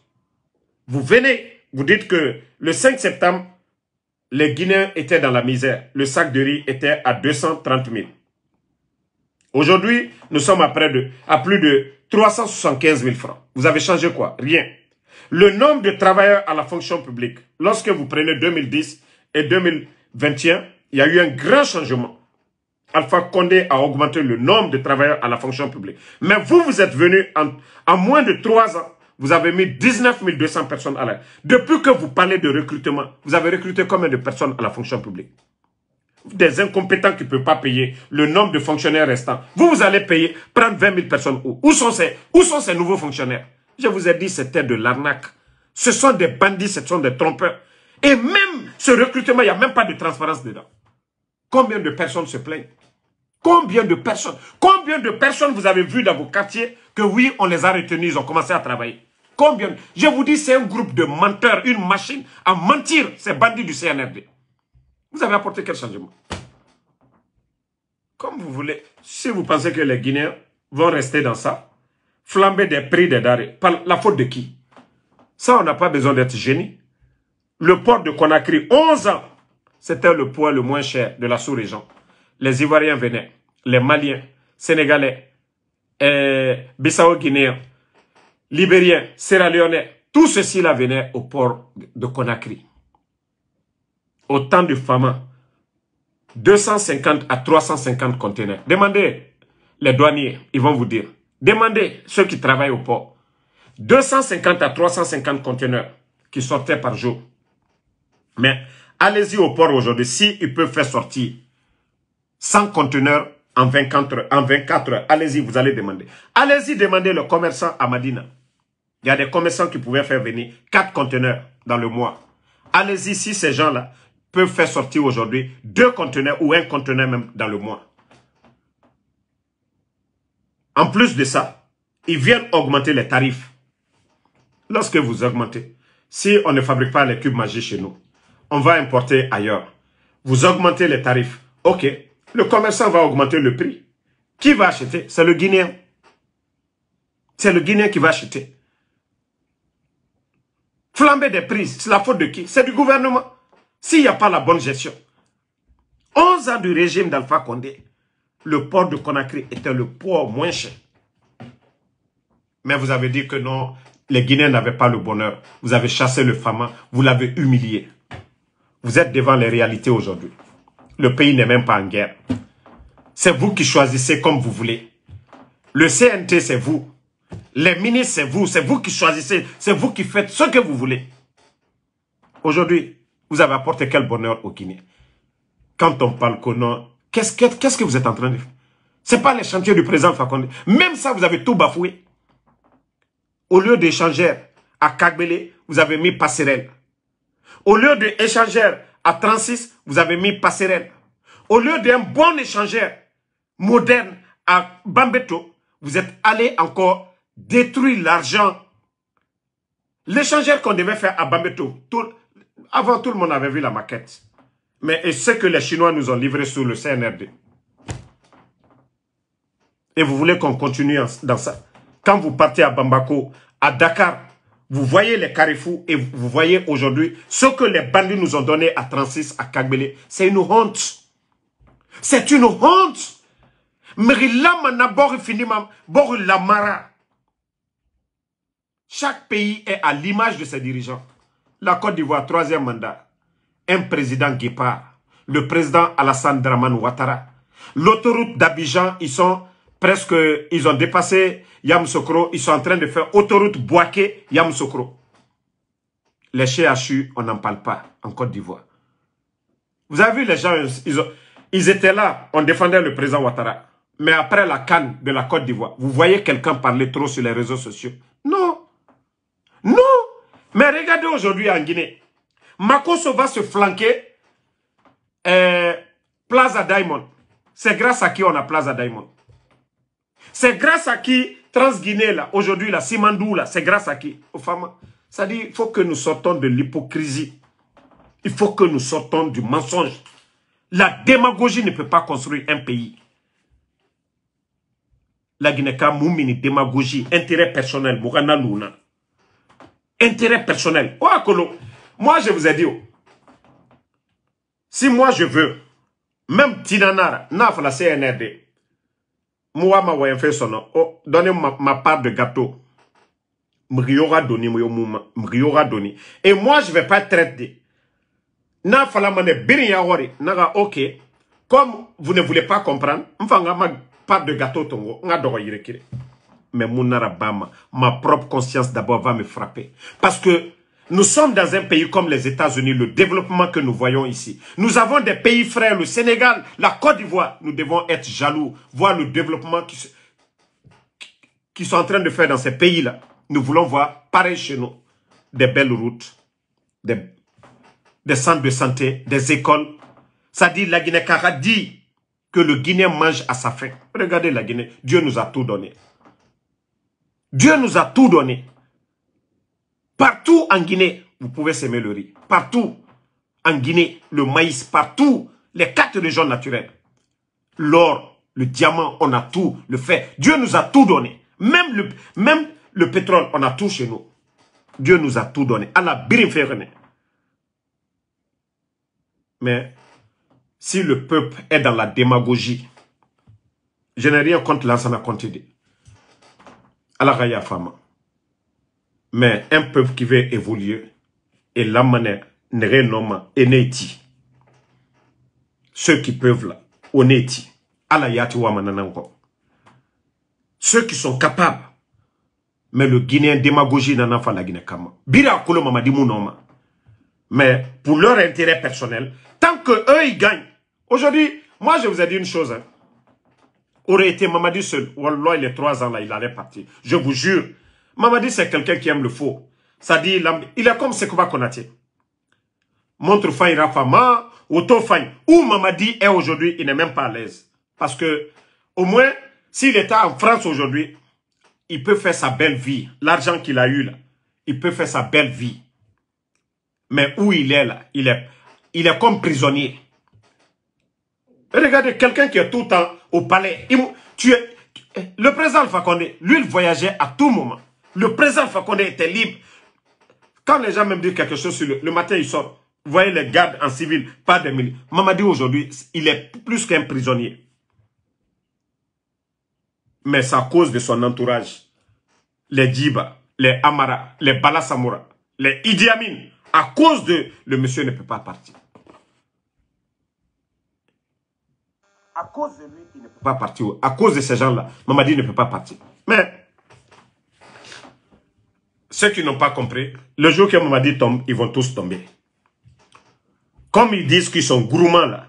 Vous venez, vous dites que le 5 septembre, les Guinéens étaient dans la misère. Le sac de riz était à 230 000. Aujourd'hui, nous sommes à, près de, à plus de 375 000 francs. Vous avez changé quoi Rien. Le nombre de travailleurs à la fonction publique, lorsque vous prenez 2010 et 2021, il y a eu un grand changement. Alpha Condé a augmenté le nombre de travailleurs à la fonction publique. Mais vous, vous êtes venu en, moins de trois ans, vous avez mis 19 200 personnes à la... Depuis que vous parlez de recrutement, vous avez recruté combien de personnes à la fonction publique Des incompétents qui ne peuvent pas payer le nombre de fonctionnaires restants. Vous, vous allez payer, prendre 20 000 personnes. Où, sont, ces, où sont ces nouveaux fonctionnaires Je vous ai dit, c'était de l'arnaque. Ce sont des bandits, ce sont des trompeurs. Et même ce recrutement, il n'y a même pas de transparence dedans. Combien de personnes se plaignent Combien de personnes Combien de personnes vous avez vu dans vos quartiers que oui, on les a retenus, ils ont commencé à travailler Combien Je vous dis, c'est un groupe de menteurs, une machine à mentir, ces bandits du CNRD. Vous avez apporté quel changement Comme vous voulez, si vous pensez que les Guinéens vont rester dans ça, flamber des prix des darés, la faute de qui Ça, on n'a pas besoin d'être génie. Le port de Conakry, 11 ans, c'était le poids le moins cher de la sous-région. Les Ivoiriens venaient, les Maliens, Sénégalais, Bissau-Guinéens, Libériens, Sierra tout ceci-là venait au port de Conakry. Au temps de Fama, 250 à 350 conteneurs. Demandez les douaniers, ils vont vous dire. Demandez ceux qui travaillent au port. 250 à 350 conteneurs qui sortaient par jour. Mais Allez-y au port aujourd'hui, Si ils peuvent faire sortir 100 conteneurs en 24, en 24 heures, allez-y, vous allez demander. Allez-y demander le commerçant à Madina. Il y a des commerçants qui pouvaient faire venir 4 conteneurs dans le mois. Allez-y si ces gens-là peuvent faire sortir aujourd'hui deux conteneurs ou un conteneur même dans le mois. En plus de ça, ils viennent augmenter les tarifs. Lorsque vous augmentez, si on ne fabrique pas les cubes magiques chez nous, on va importer ailleurs. Vous augmentez les tarifs. OK, le commerçant va augmenter le prix. Qui va acheter C'est le Guinéen. C'est le Guinéen qui va acheter. Flamber des prix, c'est la faute de qui C'est du gouvernement. S'il n'y a pas la bonne gestion. 11 ans du régime d'Alpha Condé, le port de Conakry était le port moins cher. Mais vous avez dit que non, les Guinéens n'avaient pas le bonheur. Vous avez chassé le fama, vous l'avez humilié. Vous êtes devant les réalités aujourd'hui. Le pays n'est même pas en guerre. C'est vous qui choisissez comme vous voulez. Le CNT, c'est vous. Les ministres, c'est vous. C'est vous qui choisissez. C'est vous qui faites ce que vous voulez. Aujourd'hui, vous avez apporté quel bonheur au Guinée Quand on parle qu'on qu'est-ce que, que vous êtes en train de faire C'est pas les chantiers du président Fakonde. Même ça, vous avez tout bafoué. Au lieu d'échanger à Kagbele, vous avez mis passerelle. Au lieu de échangeur à 36, vous avez mis passerelle. Au lieu d'un bon échangeur moderne à Bambeto, vous êtes allé encore détruire l'argent. L'échangeur qu'on devait faire à Bambeto, avant tout le monde avait vu la maquette. Mais ce que les Chinois nous ont livré sur le CNRD. Et vous voulez qu'on continue dans ça. Quand vous partez à Bambako, à Dakar, vous voyez les carrefours et vous voyez aujourd'hui ce que les bandits nous ont donné à 36, à Kagbele. C'est une honte. C'est une honte. Chaque pays est à l'image de ses dirigeants. La Côte d'Ivoire, troisième mandat. Un président part. Le président Alassane Draman Ouattara. L'autoroute d'Abidjan, ils sont presque, ils ont dépassé sokro. Ils sont en train de faire autoroute Boaké, Yamoussoukro. Les CHU, on n'en parle pas en Côte d'Ivoire. Vous avez vu les gens, ils, étaient là, on défendait le président Ouattara. Mais après la canne de la Côte d'Ivoire, vous voyez quelqu'un parler trop sur les réseaux sociaux. Non. Non. Mais regardez aujourd'hui en Guinée. Makoso va se flanquer euh, Plaza Diamond. C'est grâce à qui on a Plaza Diamond. C'est grâce à qui Transguinée, là, aujourd'hui, la Simandou, c'est grâce à qui Ça dit, il faut que nous sortons de l'hypocrisie. Il faut que nous sortons du mensonge. La démagogie ne peut pas construire un pays. La guinée démagogie, intérêt personnel, Intérêt personnel. Moi, je vous ai dit, oh, si moi je veux, même Tinanara, Naf la CNRD, moi, ma voyant fait son oh, donnez ma, ma, part de gâteau. M'riora donné, m'riora donné. Et moi, je vais pas traiter. Na fala mane birinya wori. Naga, ok. Comme vous ne voulez pas comprendre, m'fanga ma part de gâteau tongo. Nga dogo yirekire. Mais mon arabama, ma propre conscience d'abord va me frapper. Parce que nous sommes dans un pays comme les États-Unis, le développement que nous voyons ici. Nous avons des pays frères, le Sénégal, la Côte d'Ivoire. Nous devons être jaloux, voir le développement qu'ils qui sont en train de faire dans ces pays-là. Nous voulons voir, pareil chez nous, des belles routes, des, centres de santé, des écoles. Ça dit, la guinée cara dit que le Guinéen mange à sa faim. Regardez la Guinée, Dieu nous a tout donné. Dieu nous a tout donné. Partout en Guinée, vous pouvez semer le riz. Partout en Guinée, le maïs, partout, les quatre régions naturelles. L'or, le diamant, on a tout, le fer. Dieu nous a tout donné. Même le, même le pétrole, on a tout chez nous. Dieu nous a tout donné. Allah birinferene. Mais si le peuple est dans la démagogie, je n'ai rien contre À la à fama mais un peuple qui veut évoluer et la manière renomme eneti ceux qui peuvent là oneti alayati ceux qui sont capables mais le guinéen démagogie nana pas la bira mais pour leur intérêt personnel tant que eux ils gagnent aujourd'hui moi je vous ai dit une chose hein. aurait été Mamadi seul. il est trois ans là, il allait partir. Je vous jure, Mamadi, c'est quelqu'un qui aime le faux. Ça dit, il est comme Sekouba Konati. Montre Fay Rafama, Auto Où Mamadi est aujourd'hui, il n'est même pas à l'aise. Parce que, au moins, s'il était en France aujourd'hui, il peut faire sa belle vie. L'argent qu'il a eu là, il peut faire sa belle vie. Mais où il est là, il est, il est comme prisonnier. Regardez, quelqu'un qui est tout le temps au palais. tu es, le président Alpha lui, il voyageait à tout moment. Le président Fakonde était libre. Quand les gens même disent quelque chose, sur le, matin, ils sortent. Vous voyez les gardes en civil, pas des militaires. Mamadi, aujourd'hui, il est plus qu'un prisonnier. Mais c'est à cause de son entourage. Les Djiba, les Amara, les Balasamura, les Idi À cause de... Le monsieur ne peut pas partir. À cause de lui, il ne peut pas partir. À cause de ces gens-là, Mamadi ne peut pas partir. Mais ceux qui n'ont pas compris, le jour que Mamadi tombe, ils vont tous tomber. Comme ils disent qu'ils sont gourmands là,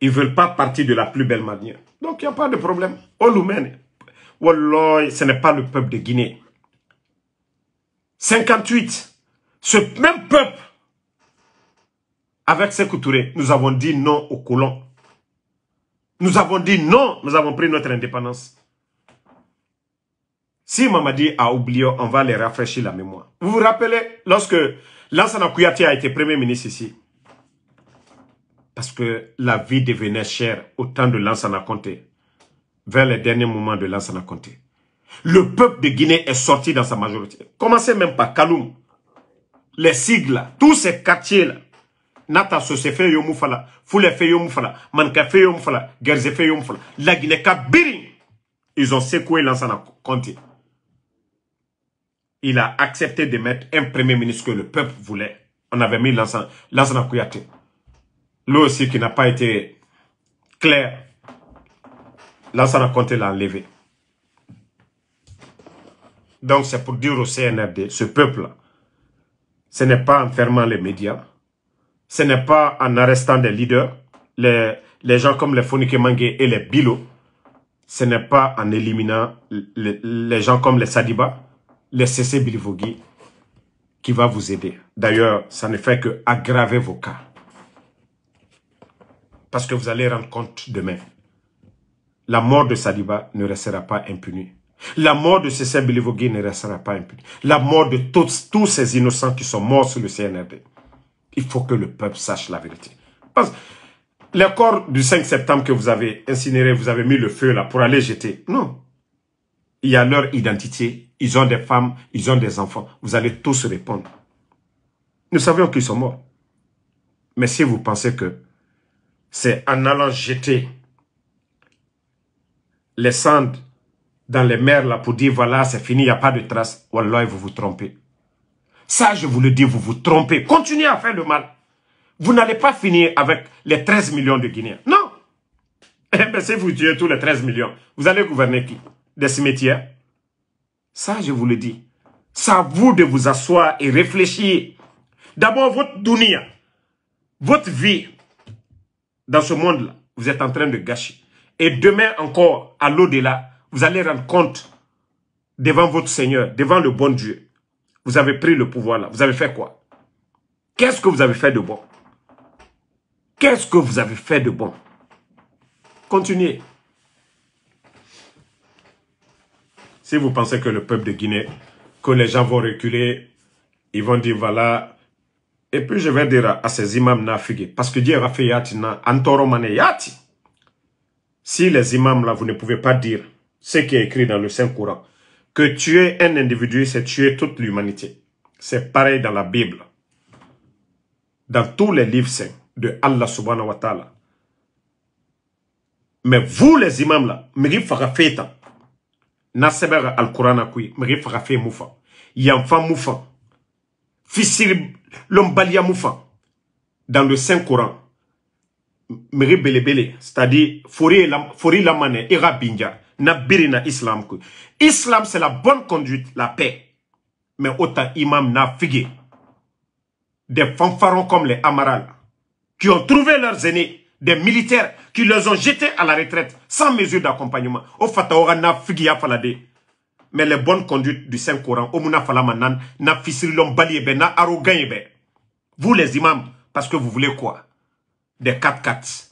ils ne veulent pas partir de la plus belle manière. Donc il n'y a pas de problème. Oloumène, Wallah, ce n'est pas le peuple de Guinée. 58, ce même peuple, avec ses couturés, nous avons dit non aux colons. Nous avons dit non, nous avons pris notre indépendance. Si Mamadi a oublié, on va les rafraîchir la mémoire. Vous vous rappelez lorsque Lansana Kouyati a été premier ministre ici Parce que la vie devenait chère au temps de Lansana Conté, vers les derniers moments de Lansana Conté. Le peuple de Guinée est sorti dans sa majorité. Commencez même par Kaloum, les sigles, tous ces quartiers-là. Nata fait Yomoufala, fait Yomoufala, fait Yomoufala, fait Yomoufala, la Guinée Kabirin. Ils ont secoué Lansana Conté il a accepté de mettre un premier ministre que le peuple voulait. On avait mis Lansana Kouyaté. Lui aussi qui n'a pas été clair. Lansana Conté l'a enlevé. Donc c'est pour dire au CNRD, ce peuple ce n'est pas en fermant les médias, ce n'est pas en arrestant des leaders, les, gens comme les Fonike et les Bilo, ce n'est pas en éliminant les, les gens comme les Sadiba, le CC Bilivogui qui va vous aider. D'ailleurs, ça ne fait que aggraver vos cas. Parce que vous allez rendre compte demain. La mort de Saliba ne restera pas impunie. La mort de CC Bilivogui ne restera pas impunie. La mort de tous, ces innocents qui sont morts sur le CNRP. Il faut que le peuple sache la vérité. Parce que du 5 septembre que vous avez incinéré, vous avez mis le feu là pour aller jeter. Non, il y a leur identité, ils ont des femmes, ils ont des enfants. Vous allez tous répondre. Nous savions qu'ils sont morts. Mais si vous pensez que c'est en allant jeter les cendres dans les mers là pour dire voilà, c'est fini, il n'y a pas de traces, wallah, vous vous trompez. Ça, je vous le dis, vous vous trompez. Continuez à faire le mal. Vous n'allez pas finir avec les 13 millions de Guinéens. Non. Eh si vous tuez tous les 13 millions, vous allez gouverner qui des cimetières. Ça, je vous le dis. Ça vous de vous asseoir et réfléchir. D'abord, votre dunia, votre vie dans ce monde-là, vous êtes en train de gâcher. Et demain encore, à l'au-delà, vous allez rendre compte devant votre Seigneur, devant le bon Dieu. Vous avez pris le pouvoir là. Vous avez fait quoi Qu'est-ce que vous avez fait de bon Qu'est-ce que vous avez fait de bon Continuez. Si vous pensez que le peuple de Guinée, que les gens vont reculer, ils vont dire voilà. Et puis je vais dire à ces imams parce que Dieu a fait Yati, antoro maneyati. Si les imams là, vous ne pouvez pas dire ce qui est écrit dans le saint courant que tuer un individu, c'est tuer toute l'humanité. C'est pareil dans la Bible. Dans tous les livres saints de Allah subhanahu wa ta'ala. Mais vous les imams là, na al kurana akui koyi mɛgɛ yanfa mu fa fisiri dans le saint coran mɛgɛ belebele c'est à dire fori la fori la manɛ binja na biri islam ku islam c'est la bonne conduite la paix mais autant imam na figé des fanfarons comme les amaral qui ont trouvé leurs aînés des militaires qui les ont jetés à la retraite sans mesure d'accompagnement. Au Mais les bonnes conduites du Saint-Coran, au muna falamanan, na baliebe, Vous les imams, parce que vous voulez quoi Des 4-4.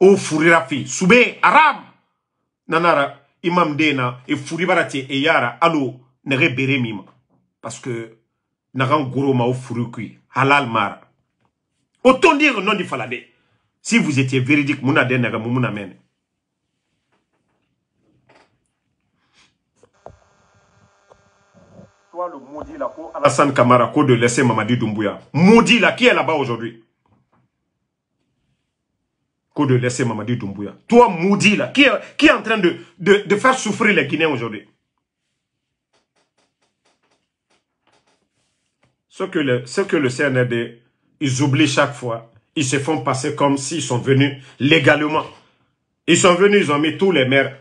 Au fourirafi, soube, arabe. Nanara, imam dena, et fouribarati, et yara, allo, ne mima. Parce que, naran goro ma au halal mara. Autant dire non du falade. Si vous étiez véridique, Mouna denaga Mouna mene. Toi, le maudit là, pour Kamara, de laisser Mamadi Doumbouya. Maudit là, qui est là-bas aujourd'hui de laisser Mamadi Doumbouya. Toi, maudit là, qui, est, qui est en train de, de, de faire souffrir les Guinéens aujourd'hui. Ce que, le, ce que le CNRD, ils oublient chaque fois, ils se font passer comme s'ils sont venus légalement. Ils sont venus, ils ont mis tous les maires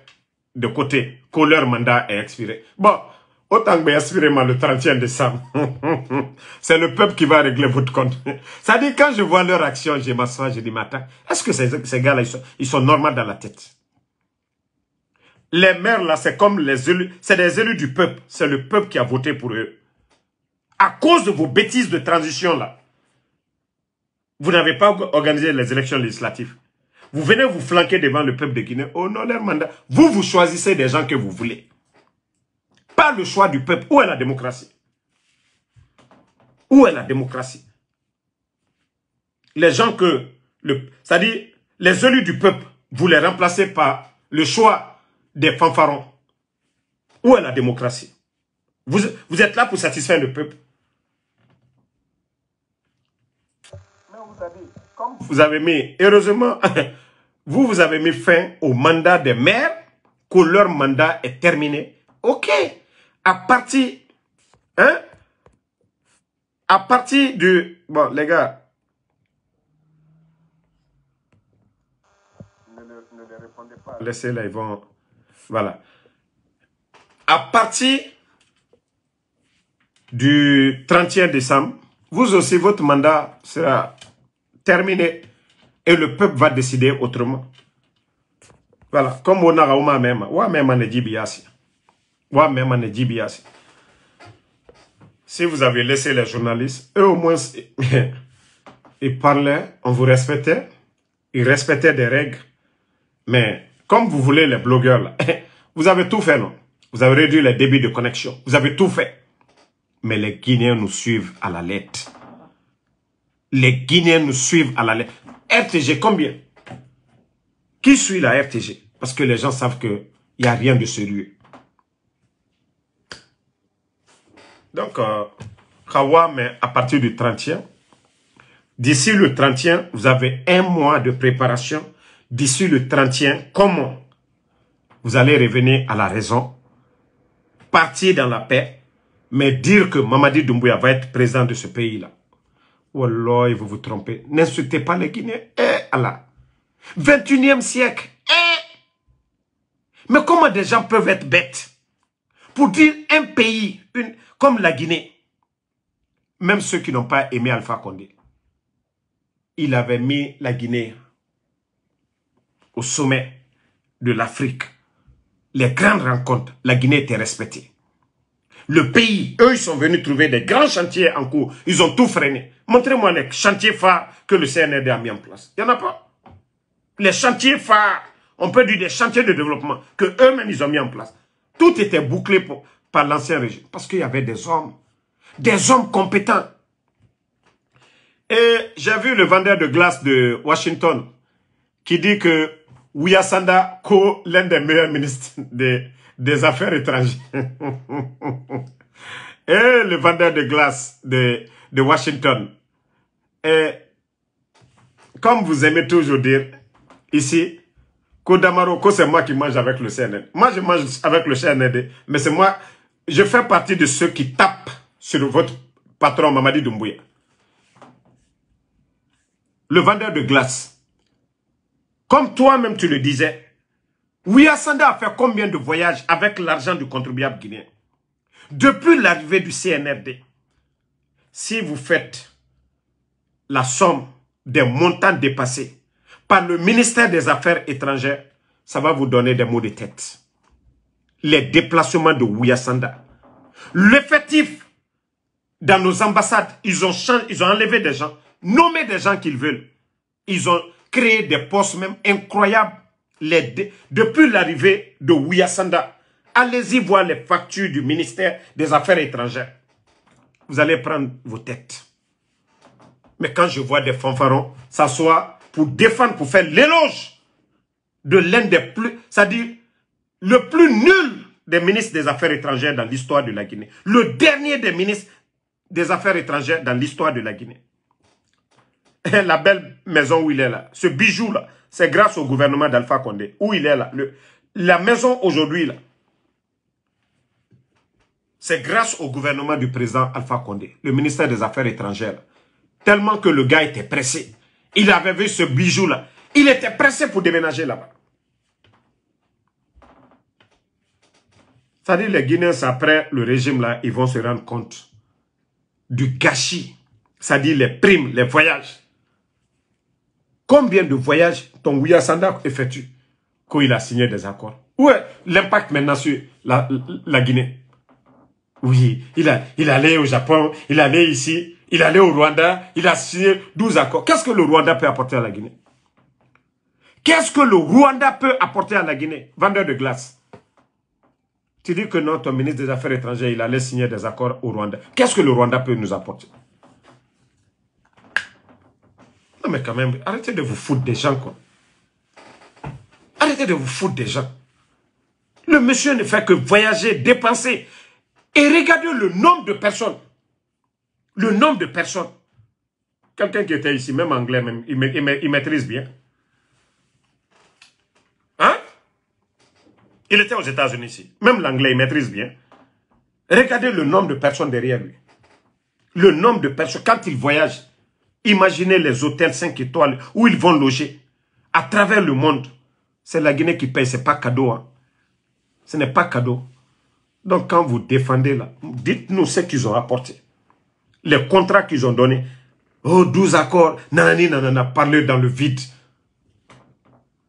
de côté, que leur mandat est expiré. Bon, autant que moi, le 31 décembre, c'est le peuple qui va régler votre compte. Ça dit, quand je vois leur action, je m'assois, je dis, matin. est-ce que ces, gars-là, ils sont, ils normaux dans la tête Les maires, là, c'est comme les élus, c'est des élus du peuple. C'est le peuple qui a voté pour eux. À cause de vos bêtises de transition, là, vous n'avez pas organisé les élections législatives. Vous venez vous flanquer devant le peuple de Guinée. Oh non, leur mandat. Vous, vous choisissez des gens que vous voulez. Pas le choix du peuple. Où est la démocratie Où est la démocratie Les gens que... le, C'est-à-dire, les élus du peuple, vous les remplacez par le choix des fanfarons. Où est la démocratie vous êtes là pour satisfaire le peuple. vous avez mis, heureusement, vous, vous avez mis fin au mandat des maires, que leur mandat est terminé. OK. À partir, hein, à partir du, bon, les gars, Laissez-la, ils vont... Voilà. À partir du 31 décembre, vous aussi, votre mandat sera terminé. Et le peuple va décider autrement. Voilà, comme on a même, ou même en Ou même en Si vous avez laissé les journalistes, eux au moins, ils parlaient, on vous respectait, ils respectaient des règles. Mais comme vous voulez les blogueurs, vous avez tout fait, non Vous avez réduit les débits de connexion, vous avez tout fait. Mais les Guinéens nous suivent à la lettre les Guinéens nous suivent à la lettre. RTG, combien Qui suit la RTG Parce que les gens savent qu'il n'y a rien de sérieux. Donc, euh, mais à partir du 30e. D'ici le 31, vous avez un mois de préparation. D'ici le 31, comment vous allez revenir à la raison, partir dans la paix, mais dire que Mamadi Doumbouya va être président de ce pays-là. Wallah, vous vous trompez. N'insultez pas la Guinée. Eh, Allah. 21e siècle. Eh. Mais comment des gens peuvent être bêtes pour dire un pays comme la Guinée, même ceux qui n'ont pas aimé Alpha Condé, il avait mis la Guinée au sommet de l'Afrique. Les grandes rencontres, la Guinée était respectée le pays. Eux, ils sont venus trouver des grands chantiers en cours. Ils ont tout freiné. Montrez-moi les chantiers phares que le CNRD a mis en place. Il n'y en a pas. Les chantiers phares, on peut dire des chantiers de développement que eux-mêmes, ils ont mis en place. Tout était bouclé par l'ancien régime. Parce qu'il y avait des hommes. Des hommes compétents. Et j'ai vu le vendeur de glace de Washington qui dit que Ouyasanda Co, l'un des meilleurs ministres des des affaires étrangères. et le vendeur de glace de, Washington. Et comme vous aimez toujours dire ici, Kodamaroko, c'est moi qui mange avec le CNN. Moi, je mange avec le CNN, mais c'est moi, je fais partie de ceux qui tapent sur votre patron Mamadi Doumbouya. Le vendeur de glace. Comme toi-même, tu le disais, Sanda a fait combien de voyages avec l'argent du contribuable guinéen Depuis l'arrivée du CNRD, si vous faites la somme des montants dépassés par le ministère des Affaires étrangères, ça va vous donner des maux de tête. Les déplacements de Sanda. L'effectif dans nos ambassades, ils ont, changé, ils ont enlevé des gens, nommé des gens qu'ils veulent. Ils ont créé des postes même incroyables depuis l'arrivée de Ouyasanda. Allez-y voir les factures du ministère des Affaires étrangères. Vous allez prendre vos têtes. Mais quand je vois des fanfarons soit pour défendre, pour faire l'éloge de l'un des plus, c'est-à-dire le plus nul des ministres des Affaires étrangères dans l'histoire de la Guinée. Le dernier des ministres des Affaires étrangères dans l'histoire de la Guinée. la belle maison où il est là, ce bijou-là, c'est grâce au gouvernement d'Alpha Condé. Où il est là La maison aujourd'hui, là, c'est grâce au gouvernement du président Alpha Condé, le ministère des Affaires étrangères. Tellement que le gars était pressé. Il avait vu ce bijou-là. Il était pressé pour déménager là bas Ça dit les Guinéens, après le régime-là, ils vont se rendre compte du gâchis. Ça dit les primes, les voyages. Combien de voyages ton Ouya Sanda effectue quand il a signé des accords Où est l'impact maintenant sur la, Guinée Oui, il, a, il allait au Japon, il allait ici, il allait au Rwanda, il a signé 12 accords. Qu'est-ce que le Rwanda peut apporter à la Guinée Qu'est-ce que le Rwanda peut apporter à la Guinée Vendeur de glace. Tu dis que non, ton ministre des Affaires étrangères, il allait signer des accords au Rwanda. Qu'est-ce que le Rwanda peut nous apporter mais quand même, arrêtez de vous foutre des gens, quoi. Arrêtez de vous foutre des gens. Le monsieur ne fait que voyager, dépenser. Et regardez le nombre de personnes. Le nombre de personnes. Quelqu'un qui était ici, même anglais, même, il, il maîtrise bien. Hein? Il était aux États-Unis ici. Même l'anglais, il maîtrise bien. Regardez le nombre de personnes derrière lui. Le nombre de personnes. Quand il voyage, Imaginez les hôtels 5 étoiles où ils vont loger à travers le monde. C'est la Guinée qui paye, ce n'est pas cadeau. Hein. Ce n'est pas cadeau. Donc quand vous défendez là, dites-nous ce qu'ils ont apporté. Les contrats qu'ils ont donnés. Oh, 12 accords, nanani, nanana, parlez dans le vide.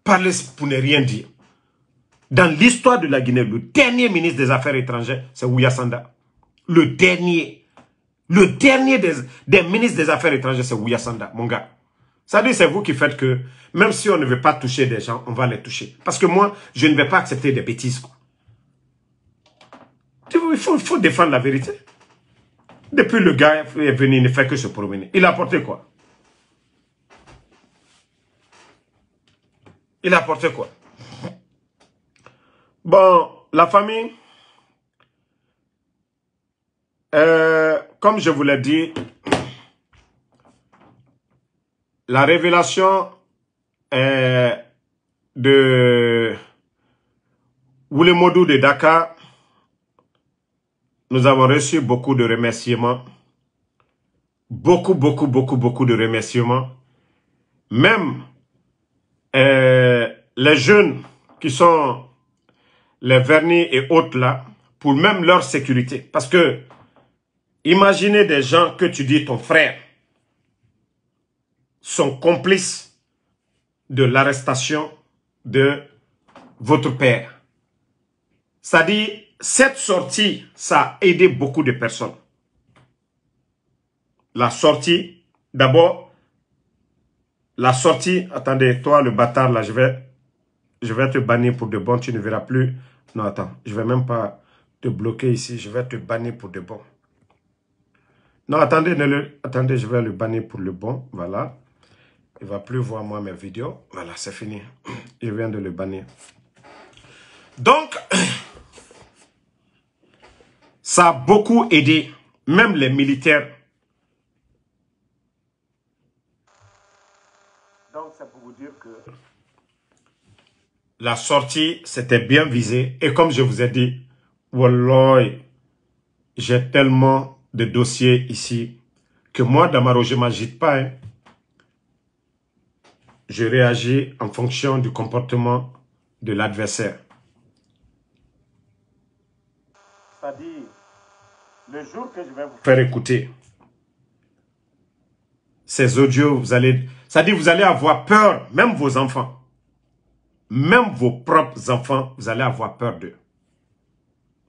Parlez pour ne rien dire. Dans l'histoire de la Guinée, le dernier ministre des Affaires étrangères, c'est Sanda. Le dernier. Le dernier des, ministres des Affaires étrangères, c'est Ouyasanda, mon gars. Ça dit, c'est vous qui faites que, même si on ne veut pas toucher des gens, on va les toucher. Parce que moi, je ne vais pas accepter des bêtises. Il faut, il faut défendre la vérité. Depuis le gars est venu, il ne fait que se promener. Il a apporté quoi Il a apporté quoi Bon, la famille, euh, comme je vous l'ai dit, la révélation de Wulemodu de Dakar, nous avons reçu beaucoup de remerciements. Beaucoup, beaucoup, beaucoup, beaucoup de remerciements. Même euh, les jeunes qui sont les vernis et autres là, pour même leur sécurité. Parce que Imaginez des gens que tu dis ton frère sont complices de l'arrestation de votre père. Ça dit, cette sortie, ça a aidé beaucoup de personnes. La sortie, d'abord, la sortie, attendez, toi le bâtard là, je vais, je vais te bannir pour de bon, tu ne verras plus. Non, attends, je vais même pas te bloquer ici, je vais te bannir pour de bon. Non, attendez, ne le... attendez, je vais le bannir pour le bon. Voilà. Il ne va plus voir moi mes vidéos. Voilà, c'est fini. Il vient de le bannir. Donc, ça a beaucoup aidé, même les militaires. Donc, c'est pour vous dire que la sortie, c'était bien visé. Et comme je vous ai dit, j'ai tellement de dossiers ici que moi, Damaro, je m'agite pas. Hein. Je réagis en fonction du comportement de l'adversaire. cest à le jour que je vais vous faire écouter ces audios, vous allez, ça dit, vous allez avoir peur, même vos enfants, même vos propres enfants, vous allez avoir peur d'eux.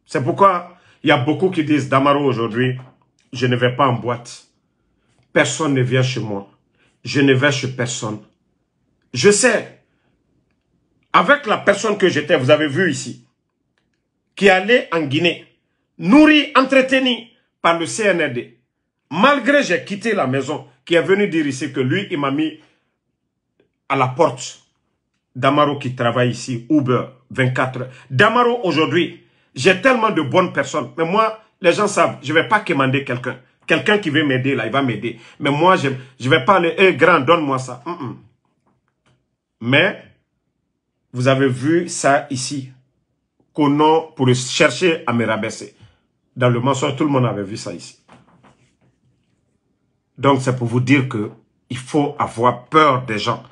C'est pourquoi il y a beaucoup qui disent Damaro aujourd'hui, je ne vais pas en boîte. Personne ne vient chez moi. Je ne vais chez personne. Je sais. Avec la personne que j'étais, vous avez vu ici, qui allait en Guinée, nourrie, entretenue par le CNRD. Malgré j'ai quitté la maison, qui est venu dire ici que lui, il m'a mis à la porte. Damaro qui travaille ici, Uber, 24 heures. Damaro, aujourd'hui, j'ai tellement de bonnes personnes. Mais moi, les gens savent, je ne vais pas commander quelqu'un. Quelqu'un qui veut m'aider, là, il va m'aider. Mais moi, je ne vais pas aller, grand, donne-moi ça. Mais, vous avez vu ça ici. Qu'on pour chercher à me rabaisser. Dans le mensonge, tout le monde avait vu ça ici. Donc, c'est pour vous dire que il faut avoir peur des gens.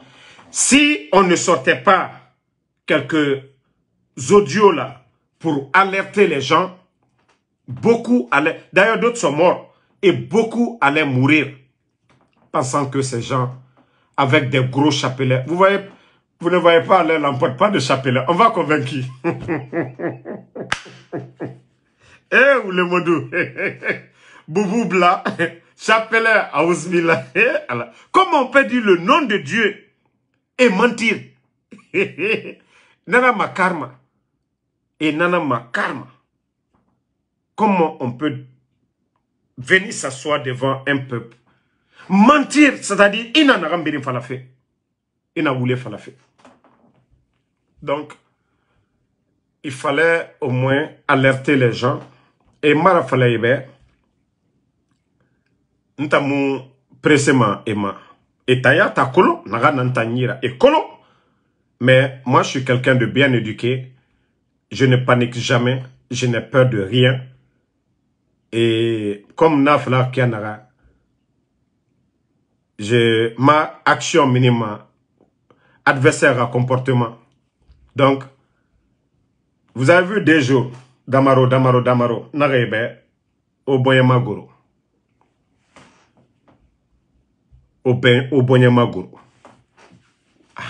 Si on ne sortait pas quelques audios là pour alerter les gens, Beaucoup allaient, d'ailleurs d'autres sont morts, et beaucoup allaient mourir, pensant que ces gens, avec des gros chapelets, vous voyez, vous ne voyez pas l'emporte, pas de chapelet, on va convaincre qui Eh, ou le modou Boubou Bla, chapelet, Aouzmila, eh, comment on peut dire le nom de Dieu et mentir Nana ma karma, et nana ma karma. Comment on peut venir s'asseoir devant un peuple Mentir, c'est-à-dire, il n'a a la fête. Il n'a voulu fête. Donc, il fallait au moins alerter les gens. Et Mara Falaïbe, nous avons pressément Emma. Et ta colo, Et Mais moi, je suis quelqu'un de bien éduqué. Je ne panique jamais. Je n'ai peur de rien et comme nafla kianara je ma action minimum adversaire à comportement donc vous avez vu des jours damaro damaro damaro narebe au boyamaguru au ben au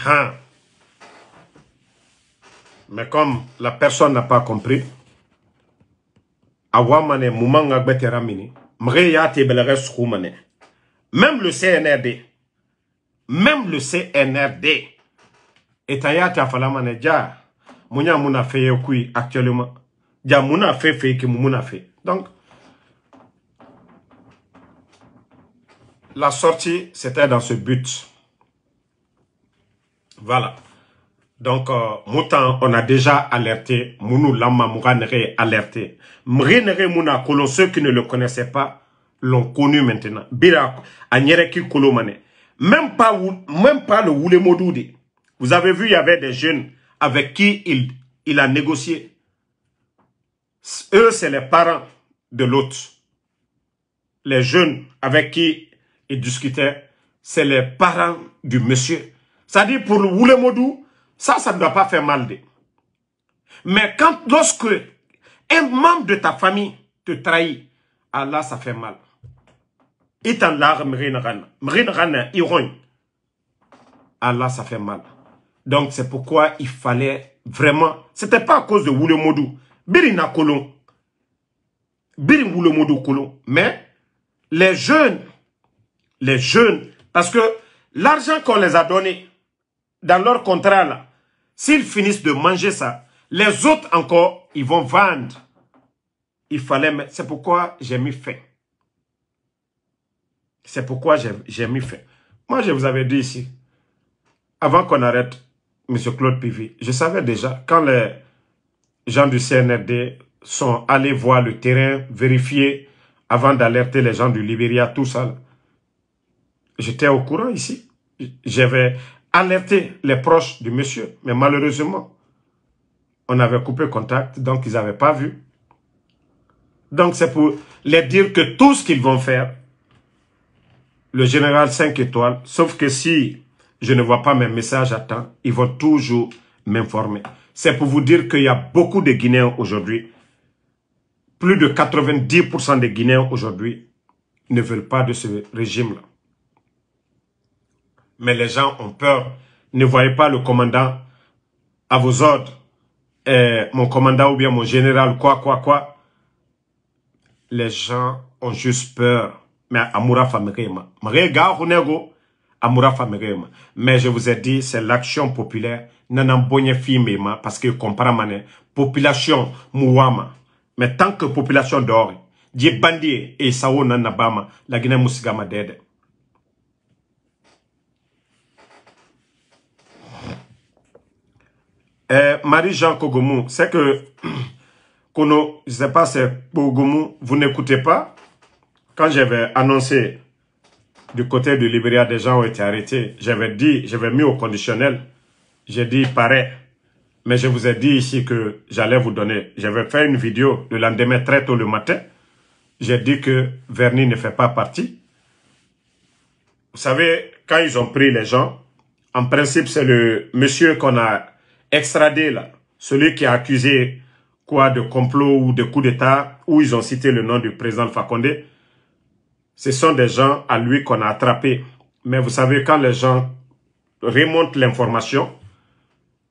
ah. mais comme la personne n'a pas compris même le CNRD même le CNRD Et ta fala mané ja munya muna fe ye qui actuellement ja muna fe fe ki muna fe donc la sortie c'était dans ce but voilà donc euh, Moutan, on a déjà alerté Mounou lama alerté muna ceux qui ne le connaissaient pas l'ont connu maintenant bira kolomane même pas même pas le Wulemodou Vous avez vu, il y avait des jeunes avec qui il, il a négocié. Eux, c'est les parents de l'autre. Les jeunes avec qui il discutait, c'est les parents du monsieur. Ça dit pour le Modou, ça, ça ne doit pas faire mal. Mais quand, lorsque un membre de ta famille te trahit, Allah, ça fait mal. Il mrin Allah, ça fait mal. Donc, c'est pourquoi il fallait vraiment... C'était pas à cause de modou. Birina Kolon. Birin modou Kolon. Mais les jeunes, les jeunes, parce que l'argent qu'on les a donné dans leur contrat, là, S'ils finissent de manger ça, les autres encore, ils vont vendre. Il fallait, c'est pourquoi j'ai mis fin. C'est pourquoi j'ai mis fin. Moi, je vous avais dit ici, avant qu'on arrête M. Claude Pivy, je savais déjà, quand les gens du CNRD sont allés voir le terrain, vérifier, avant d'alerter les gens du Libéria, tout ça, j'étais au courant ici. J'avais Alerter les proches du monsieur, mais malheureusement, on avait coupé contact, donc ils n'avaient pas vu. Donc c'est pour les dire que tout ce qu'ils vont faire, le général 5 étoiles, sauf que si je ne vois pas mes messages à temps, ils vont toujours m'informer. C'est pour vous dire qu'il y a beaucoup de Guinéens aujourd'hui, plus de 90% des Guinéens aujourd'hui ne veulent pas de ce régime-là mais les gens ont peur. Ne voyez pas le commandant à vos ordres. Euh, mon commandant ou bien mon général, quoi, quoi, quoi. Les gens ont juste peur. Mais Amoura Famerema. Amoura Famerema. Mais je vous ai dit, c'est l'action populaire. Nanan Firmema, parce que mané. Hein. population Mouama. Mais tant que population dort, Dieu bandit et Sao Nanabama, la Guinée Musigama Eh, Marie-Jean Kogomou, c'est que, Kono, je sais pas c'est vous n'écoutez pas. Quand j'avais annoncé du côté du Libéria, des gens ont été arrêtés. J'avais dit, j'avais mis au conditionnel. J'ai dit, paraît. Mais je vous ai dit ici que j'allais vous donner. J'avais fait une vidéo le lendemain très tôt le matin. J'ai dit que Verny ne fait pas partie. Vous savez, quand ils ont pris les gens, en principe, c'est le monsieur qu'on a extradé là, celui qui a accusé quoi de complot ou de coup d'État, où ils ont cité le nom du président Fakonde, ce sont des gens à lui qu'on a attrapé Mais vous savez, quand les gens remontent l'information,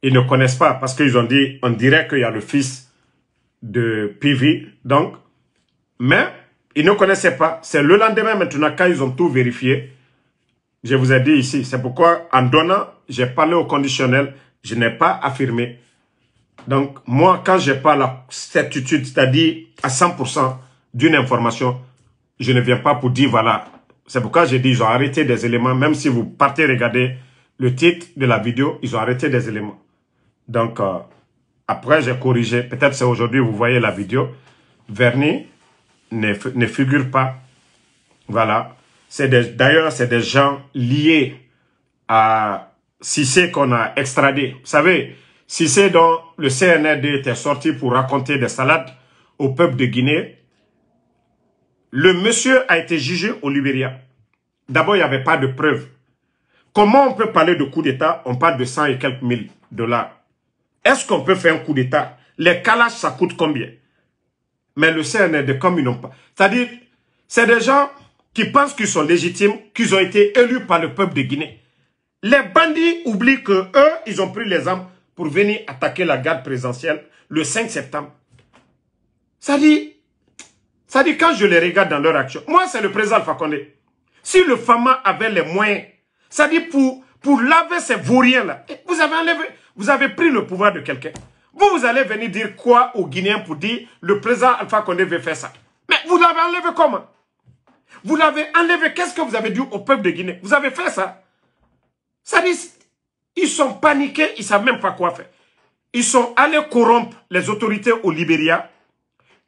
ils ne connaissent pas parce qu'ils ont dit, on dirait qu'il y a le fils de PV, donc, mais ils ne connaissaient pas. C'est le lendemain maintenant, quand ils ont tout vérifié, je vous ai dit ici, c'est pourquoi en donnant, j'ai parlé au conditionnel, je n'ai pas affirmé. Donc, moi, quand je n'ai pas la certitude, c'est-à-dire à 100% d'une information, je ne viens pas pour dire, voilà. C'est pourquoi j'ai dit, ils ont arrêté des éléments. Même si vous partez regarder le titre de la vidéo, ils ont arrêté des éléments. Donc, euh, après, j'ai corrigé. Peut-être c'est aujourd'hui, vous voyez la vidéo. Vernis ne, ne figure pas. Voilà. D'ailleurs, c'est des gens liés à si c'est qu'on a extradé. Vous savez, si c'est dont le CNRD était sorti pour raconter des salades au peuple de Guinée, le monsieur a été jugé au Libéria. D'abord, il n'y avait pas de preuves. Comment on peut parler de coup d'État On parle de 100 et quelques mille dollars. Est-ce qu'on peut faire un coup d'État Les calages, ça coûte combien Mais le CNRD, comme ils n'ont pas... C'est-à-dire, c'est des gens qui pensent qu'ils sont légitimes, qu'ils ont été élus par le peuple de Guinée. Les bandits oublient que eux, ils ont pris les armes pour venir attaquer la garde présidentielle le 5 septembre. Ça dit, ça dit quand je les regarde dans leur action, moi c'est le président Alpha Condé. Si le FAMA avait les moyens, ça dit pour, pour laver ces vauriens là, eh, vous avez enlevé, vous avez pris le pouvoir de quelqu'un. Vous, vous allez venir dire quoi aux Guinéens pour dire le président Alpha Condé veut faire ça. Mais vous l'avez enlevé comment Vous l'avez enlevé, qu'est-ce que vous avez dit au peuple de Guinée Vous avez fait ça ça dit, ils sont paniqués, ils ne savent même pas quoi faire. Ils sont allés corrompre les autorités au Libéria.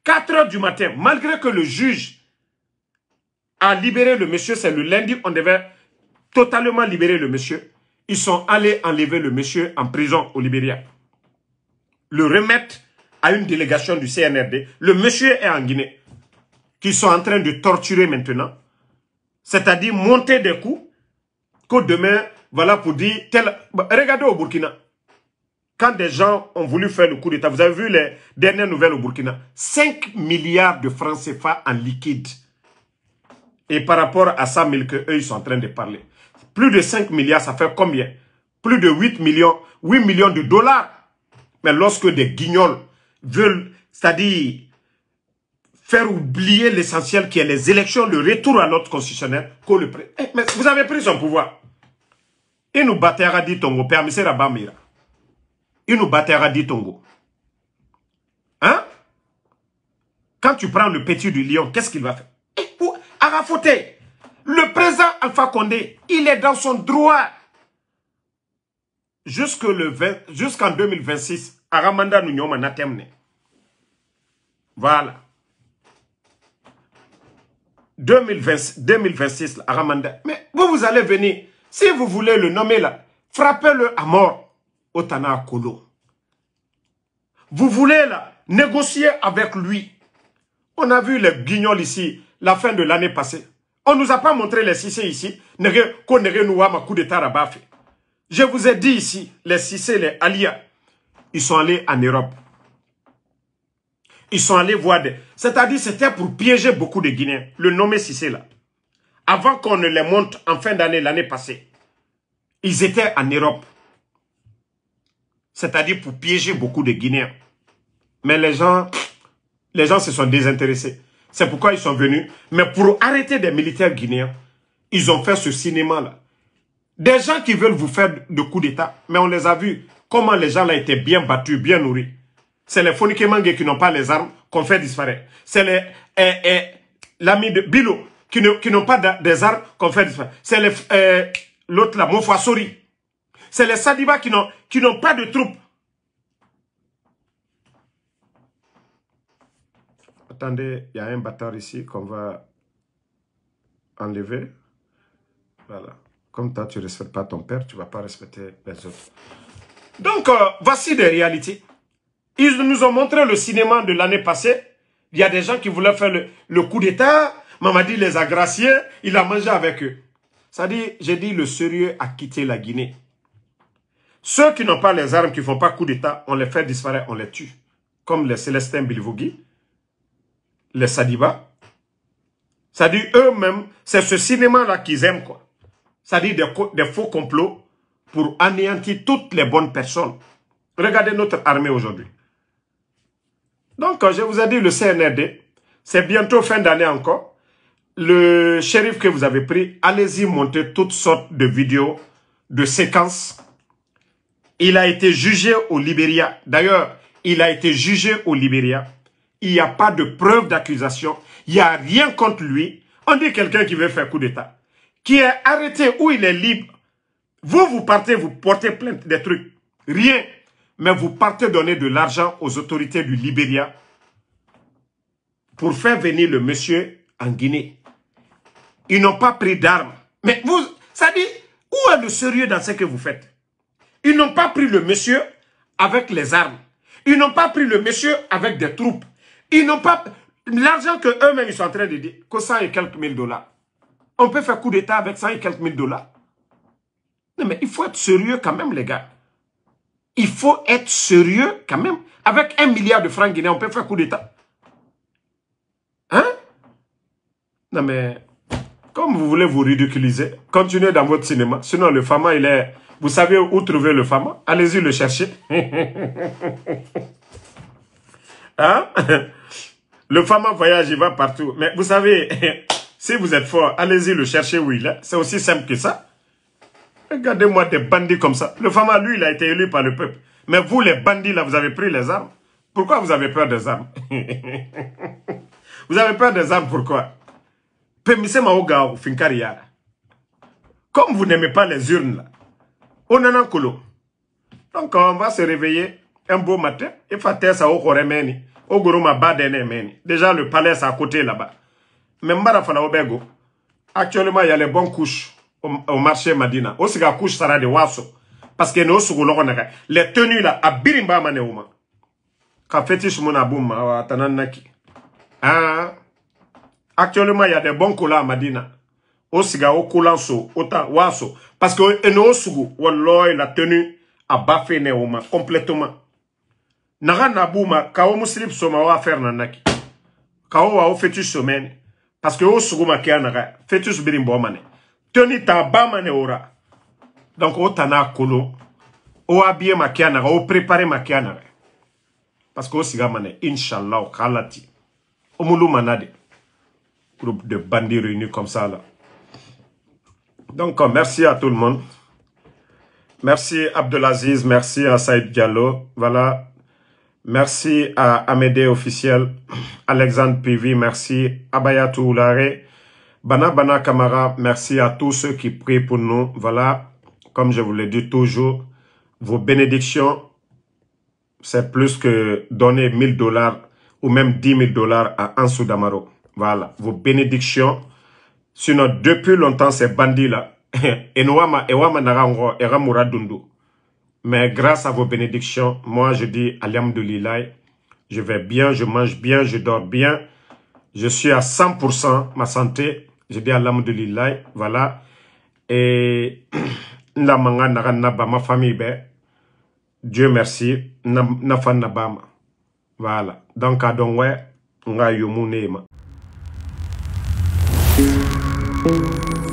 4 heures du matin, malgré que le juge a libéré le monsieur, c'est le lundi, on devait totalement libérer le monsieur. Ils sont allés enlever le monsieur en prison au Libéria. Le remettre à une délégation du CNRD. Le monsieur est en Guinée, qu'ils sont en train de torturer maintenant. C'est-à-dire monter des coups, qu'au demain, voilà pour dire... Tel... Bah, regardez au Burkina. Quand des gens ont voulu faire le coup d'État, vous avez vu les dernières nouvelles au Burkina, 5 milliards de francs CFA en liquide. Et par rapport à 100 000 qu'eux, ils sont en train de parler. Plus de 5 milliards, ça fait combien Plus de 8 millions, 8 millions de dollars. Mais lorsque des guignols veulent, c'est-à-dire faire oublier l'essentiel qui est les élections, le retour à l'ordre constitutionnel, le eh, Mais vous avez pris son pouvoir inu battra dit tongo pe la Il inu di tongo hein quand tu prends le petit du lion qu'est-ce qu'il va faire eh, Arafoté! le président Alpha Condé il est dans son droit jusque le jusqu'en 2026 aramanda nous ñoma na voilà 2020, 2026 aramanda mais vous vous allez venir si vous voulez le nommer là, frappez-le à mort au Tanakolo. Vous voulez là, négocier avec lui. On a vu les guignols ici, la fin de l'année passée. On ne nous a pas montré les Sissé ici. Je vous ai dit ici, les Sissé, les alias, ils sont allés en Europe. Ils sont allés voir des... C'est-à-dire, c'était pour piéger beaucoup de Guinéens. Le nommer Sissé là avant qu'on ne les monte en fin d'année, l'année passée, ils étaient en Europe. C'est-à-dire pour piéger beaucoup de Guinéens. Mais les gens, les gens se sont désintéressés. C'est pourquoi ils sont venus. Mais pour arrêter des militaires guinéens, ils ont fait ce cinéma-là. Des gens qui veulent vous faire de coups d'État, mais on les a vus. Comment les gens-là étaient bien battus, bien nourris. C'est les Fonikemangue qui n'ont pas les armes qu'on fait disparaître. C'est les... Eh, eh, l'ami de Bilo, qui n'ont pas des armes qu'on fait C'est euh, l'autre là, Mofasori. C'est les Sadiba qui n'ont pas de troupes. Attendez, il y a un bâtard ici qu'on va enlever. Voilà. Comme toi, tu ne respectes pas ton père, tu ne vas pas respecter les autres. Donc, euh, voici des réalités. Ils nous ont montré le cinéma de l'année passée. Il y a des gens qui voulaient faire le, le coup d'État dit les a graciés, il a mangé avec eux. Ça dit, j'ai dit, le sérieux a quitté la Guinée. Ceux qui n'ont pas les armes, qui ne font pas coup d'État, on les fait disparaître, on les tue. Comme les Célestins Bilvogui, les Sadiba. Ça dit, eux-mêmes, c'est ce cinéma-là qu'ils aiment, quoi. Ça des, des faux complots pour anéantir toutes les bonnes personnes. Regardez notre armée aujourd'hui. Donc, je vous ai dit, le CNRD, c'est bientôt fin d'année encore le shérif que vous avez pris, allez-y monter toutes sortes de vidéos, de séquences. Il a été jugé au Libéria. D'ailleurs, il a été jugé au Libéria. Il n'y a pas de preuve d'accusation. Il n'y a rien contre lui. On dit quelqu'un qui veut faire coup d'État, qui est arrêté ou il est libre. Vous, vous partez, vous portez plainte des trucs. Rien. Mais vous partez donner de l'argent aux autorités du Libéria pour faire venir le monsieur en Guinée. Ils n'ont pas pris d'armes. Mais vous, ça dit, où est le sérieux dans ce que vous faites Ils n'ont pas pris le monsieur avec les armes. Ils n'ont pas pris le monsieur avec des troupes. Ils n'ont pas... L'argent queux mêmes ils sont en train de dire, que 100 et quelques mille dollars. On peut faire coup d'État avec 100 et quelques mille dollars. Non, mais il faut être sérieux quand même, les gars. Il faut être sérieux quand même. Avec un milliard de francs guinéens, on peut faire coup d'État. Hein? Non, mais comme vous voulez vous ridiculiser, continuez dans votre cinéma. Sinon, le Fama, il est... Vous savez où trouver le Fama Allez-y le chercher. hein Le Fama voyage, il va partout. Mais vous savez, si vous êtes fort, allez-y le chercher où il est. C'est aussi simple que ça. Regardez-moi des bandits comme ça. Le Fama, lui, il a été élu par le peuple. Mais vous, les bandits, là, vous avez pris les armes. Pourquoi vous avez peur des armes Vous avez peur des armes, pourquoi ma Oga ou fin carrière. Comme vous n'aimez pas les urnes là, on en a colo. Donc on va se réveiller un beau matin et faire ça au remeni. Au Goruma Badene Déjà le palais à côté là-bas. Mais Mbara Fana Obego, actuellement il y a les bonnes couches au, marché Madina. Aussi la couche sera de Wasso. Parce que nous sommes les tenues là, à Birimba Maneouma. mon Mouna Bouma, Tananaki. Ah. Actuellement, il y a des bons coulants à Madina. Au siga, au colanso, au waso. Parce que, en nos sougou, la tenue a baffé neoma, complètement. Naga nabouma, kao muslip soma wa faire nanaki. Kao wa au fœtus semaine. Parce que au ma kia naga, fetus birimbo mane. Teni ta mane ora. Donc, au tana kolo, O habillé ma kia naga, préparer ma kia Parce que osiga siga mane, inshallah, O kalati. Omulu manade groupe de bandits réunis comme ça là. Donc euh, merci à tout le monde. Merci Abdelaziz, merci à Saïd Diallo, voilà. Merci à Amédée officiel, Alexandre Pivi, merci Abayatou Oulare, Bana Bana Kamara, merci à tous ceux qui prient pour nous. Voilà, comme je vous le dis toujours, vos bénédictions, c'est plus que donner 1000 dollars ou même 10 000 dollars à Ansou Damaro. Voilà, vos bénédictions. Sinon, depuis longtemps, ces bandits-là, mais grâce à vos bénédictions, moi je dis l'Ilaï, je vais bien, je mange bien, je dors bien, je suis à 100% ma santé, je dis l'Ilaï, voilà. Et la ma famille, ben, Dieu merci, Nafan Voilà. Donc, à Donwe, on a eu mon Thank you.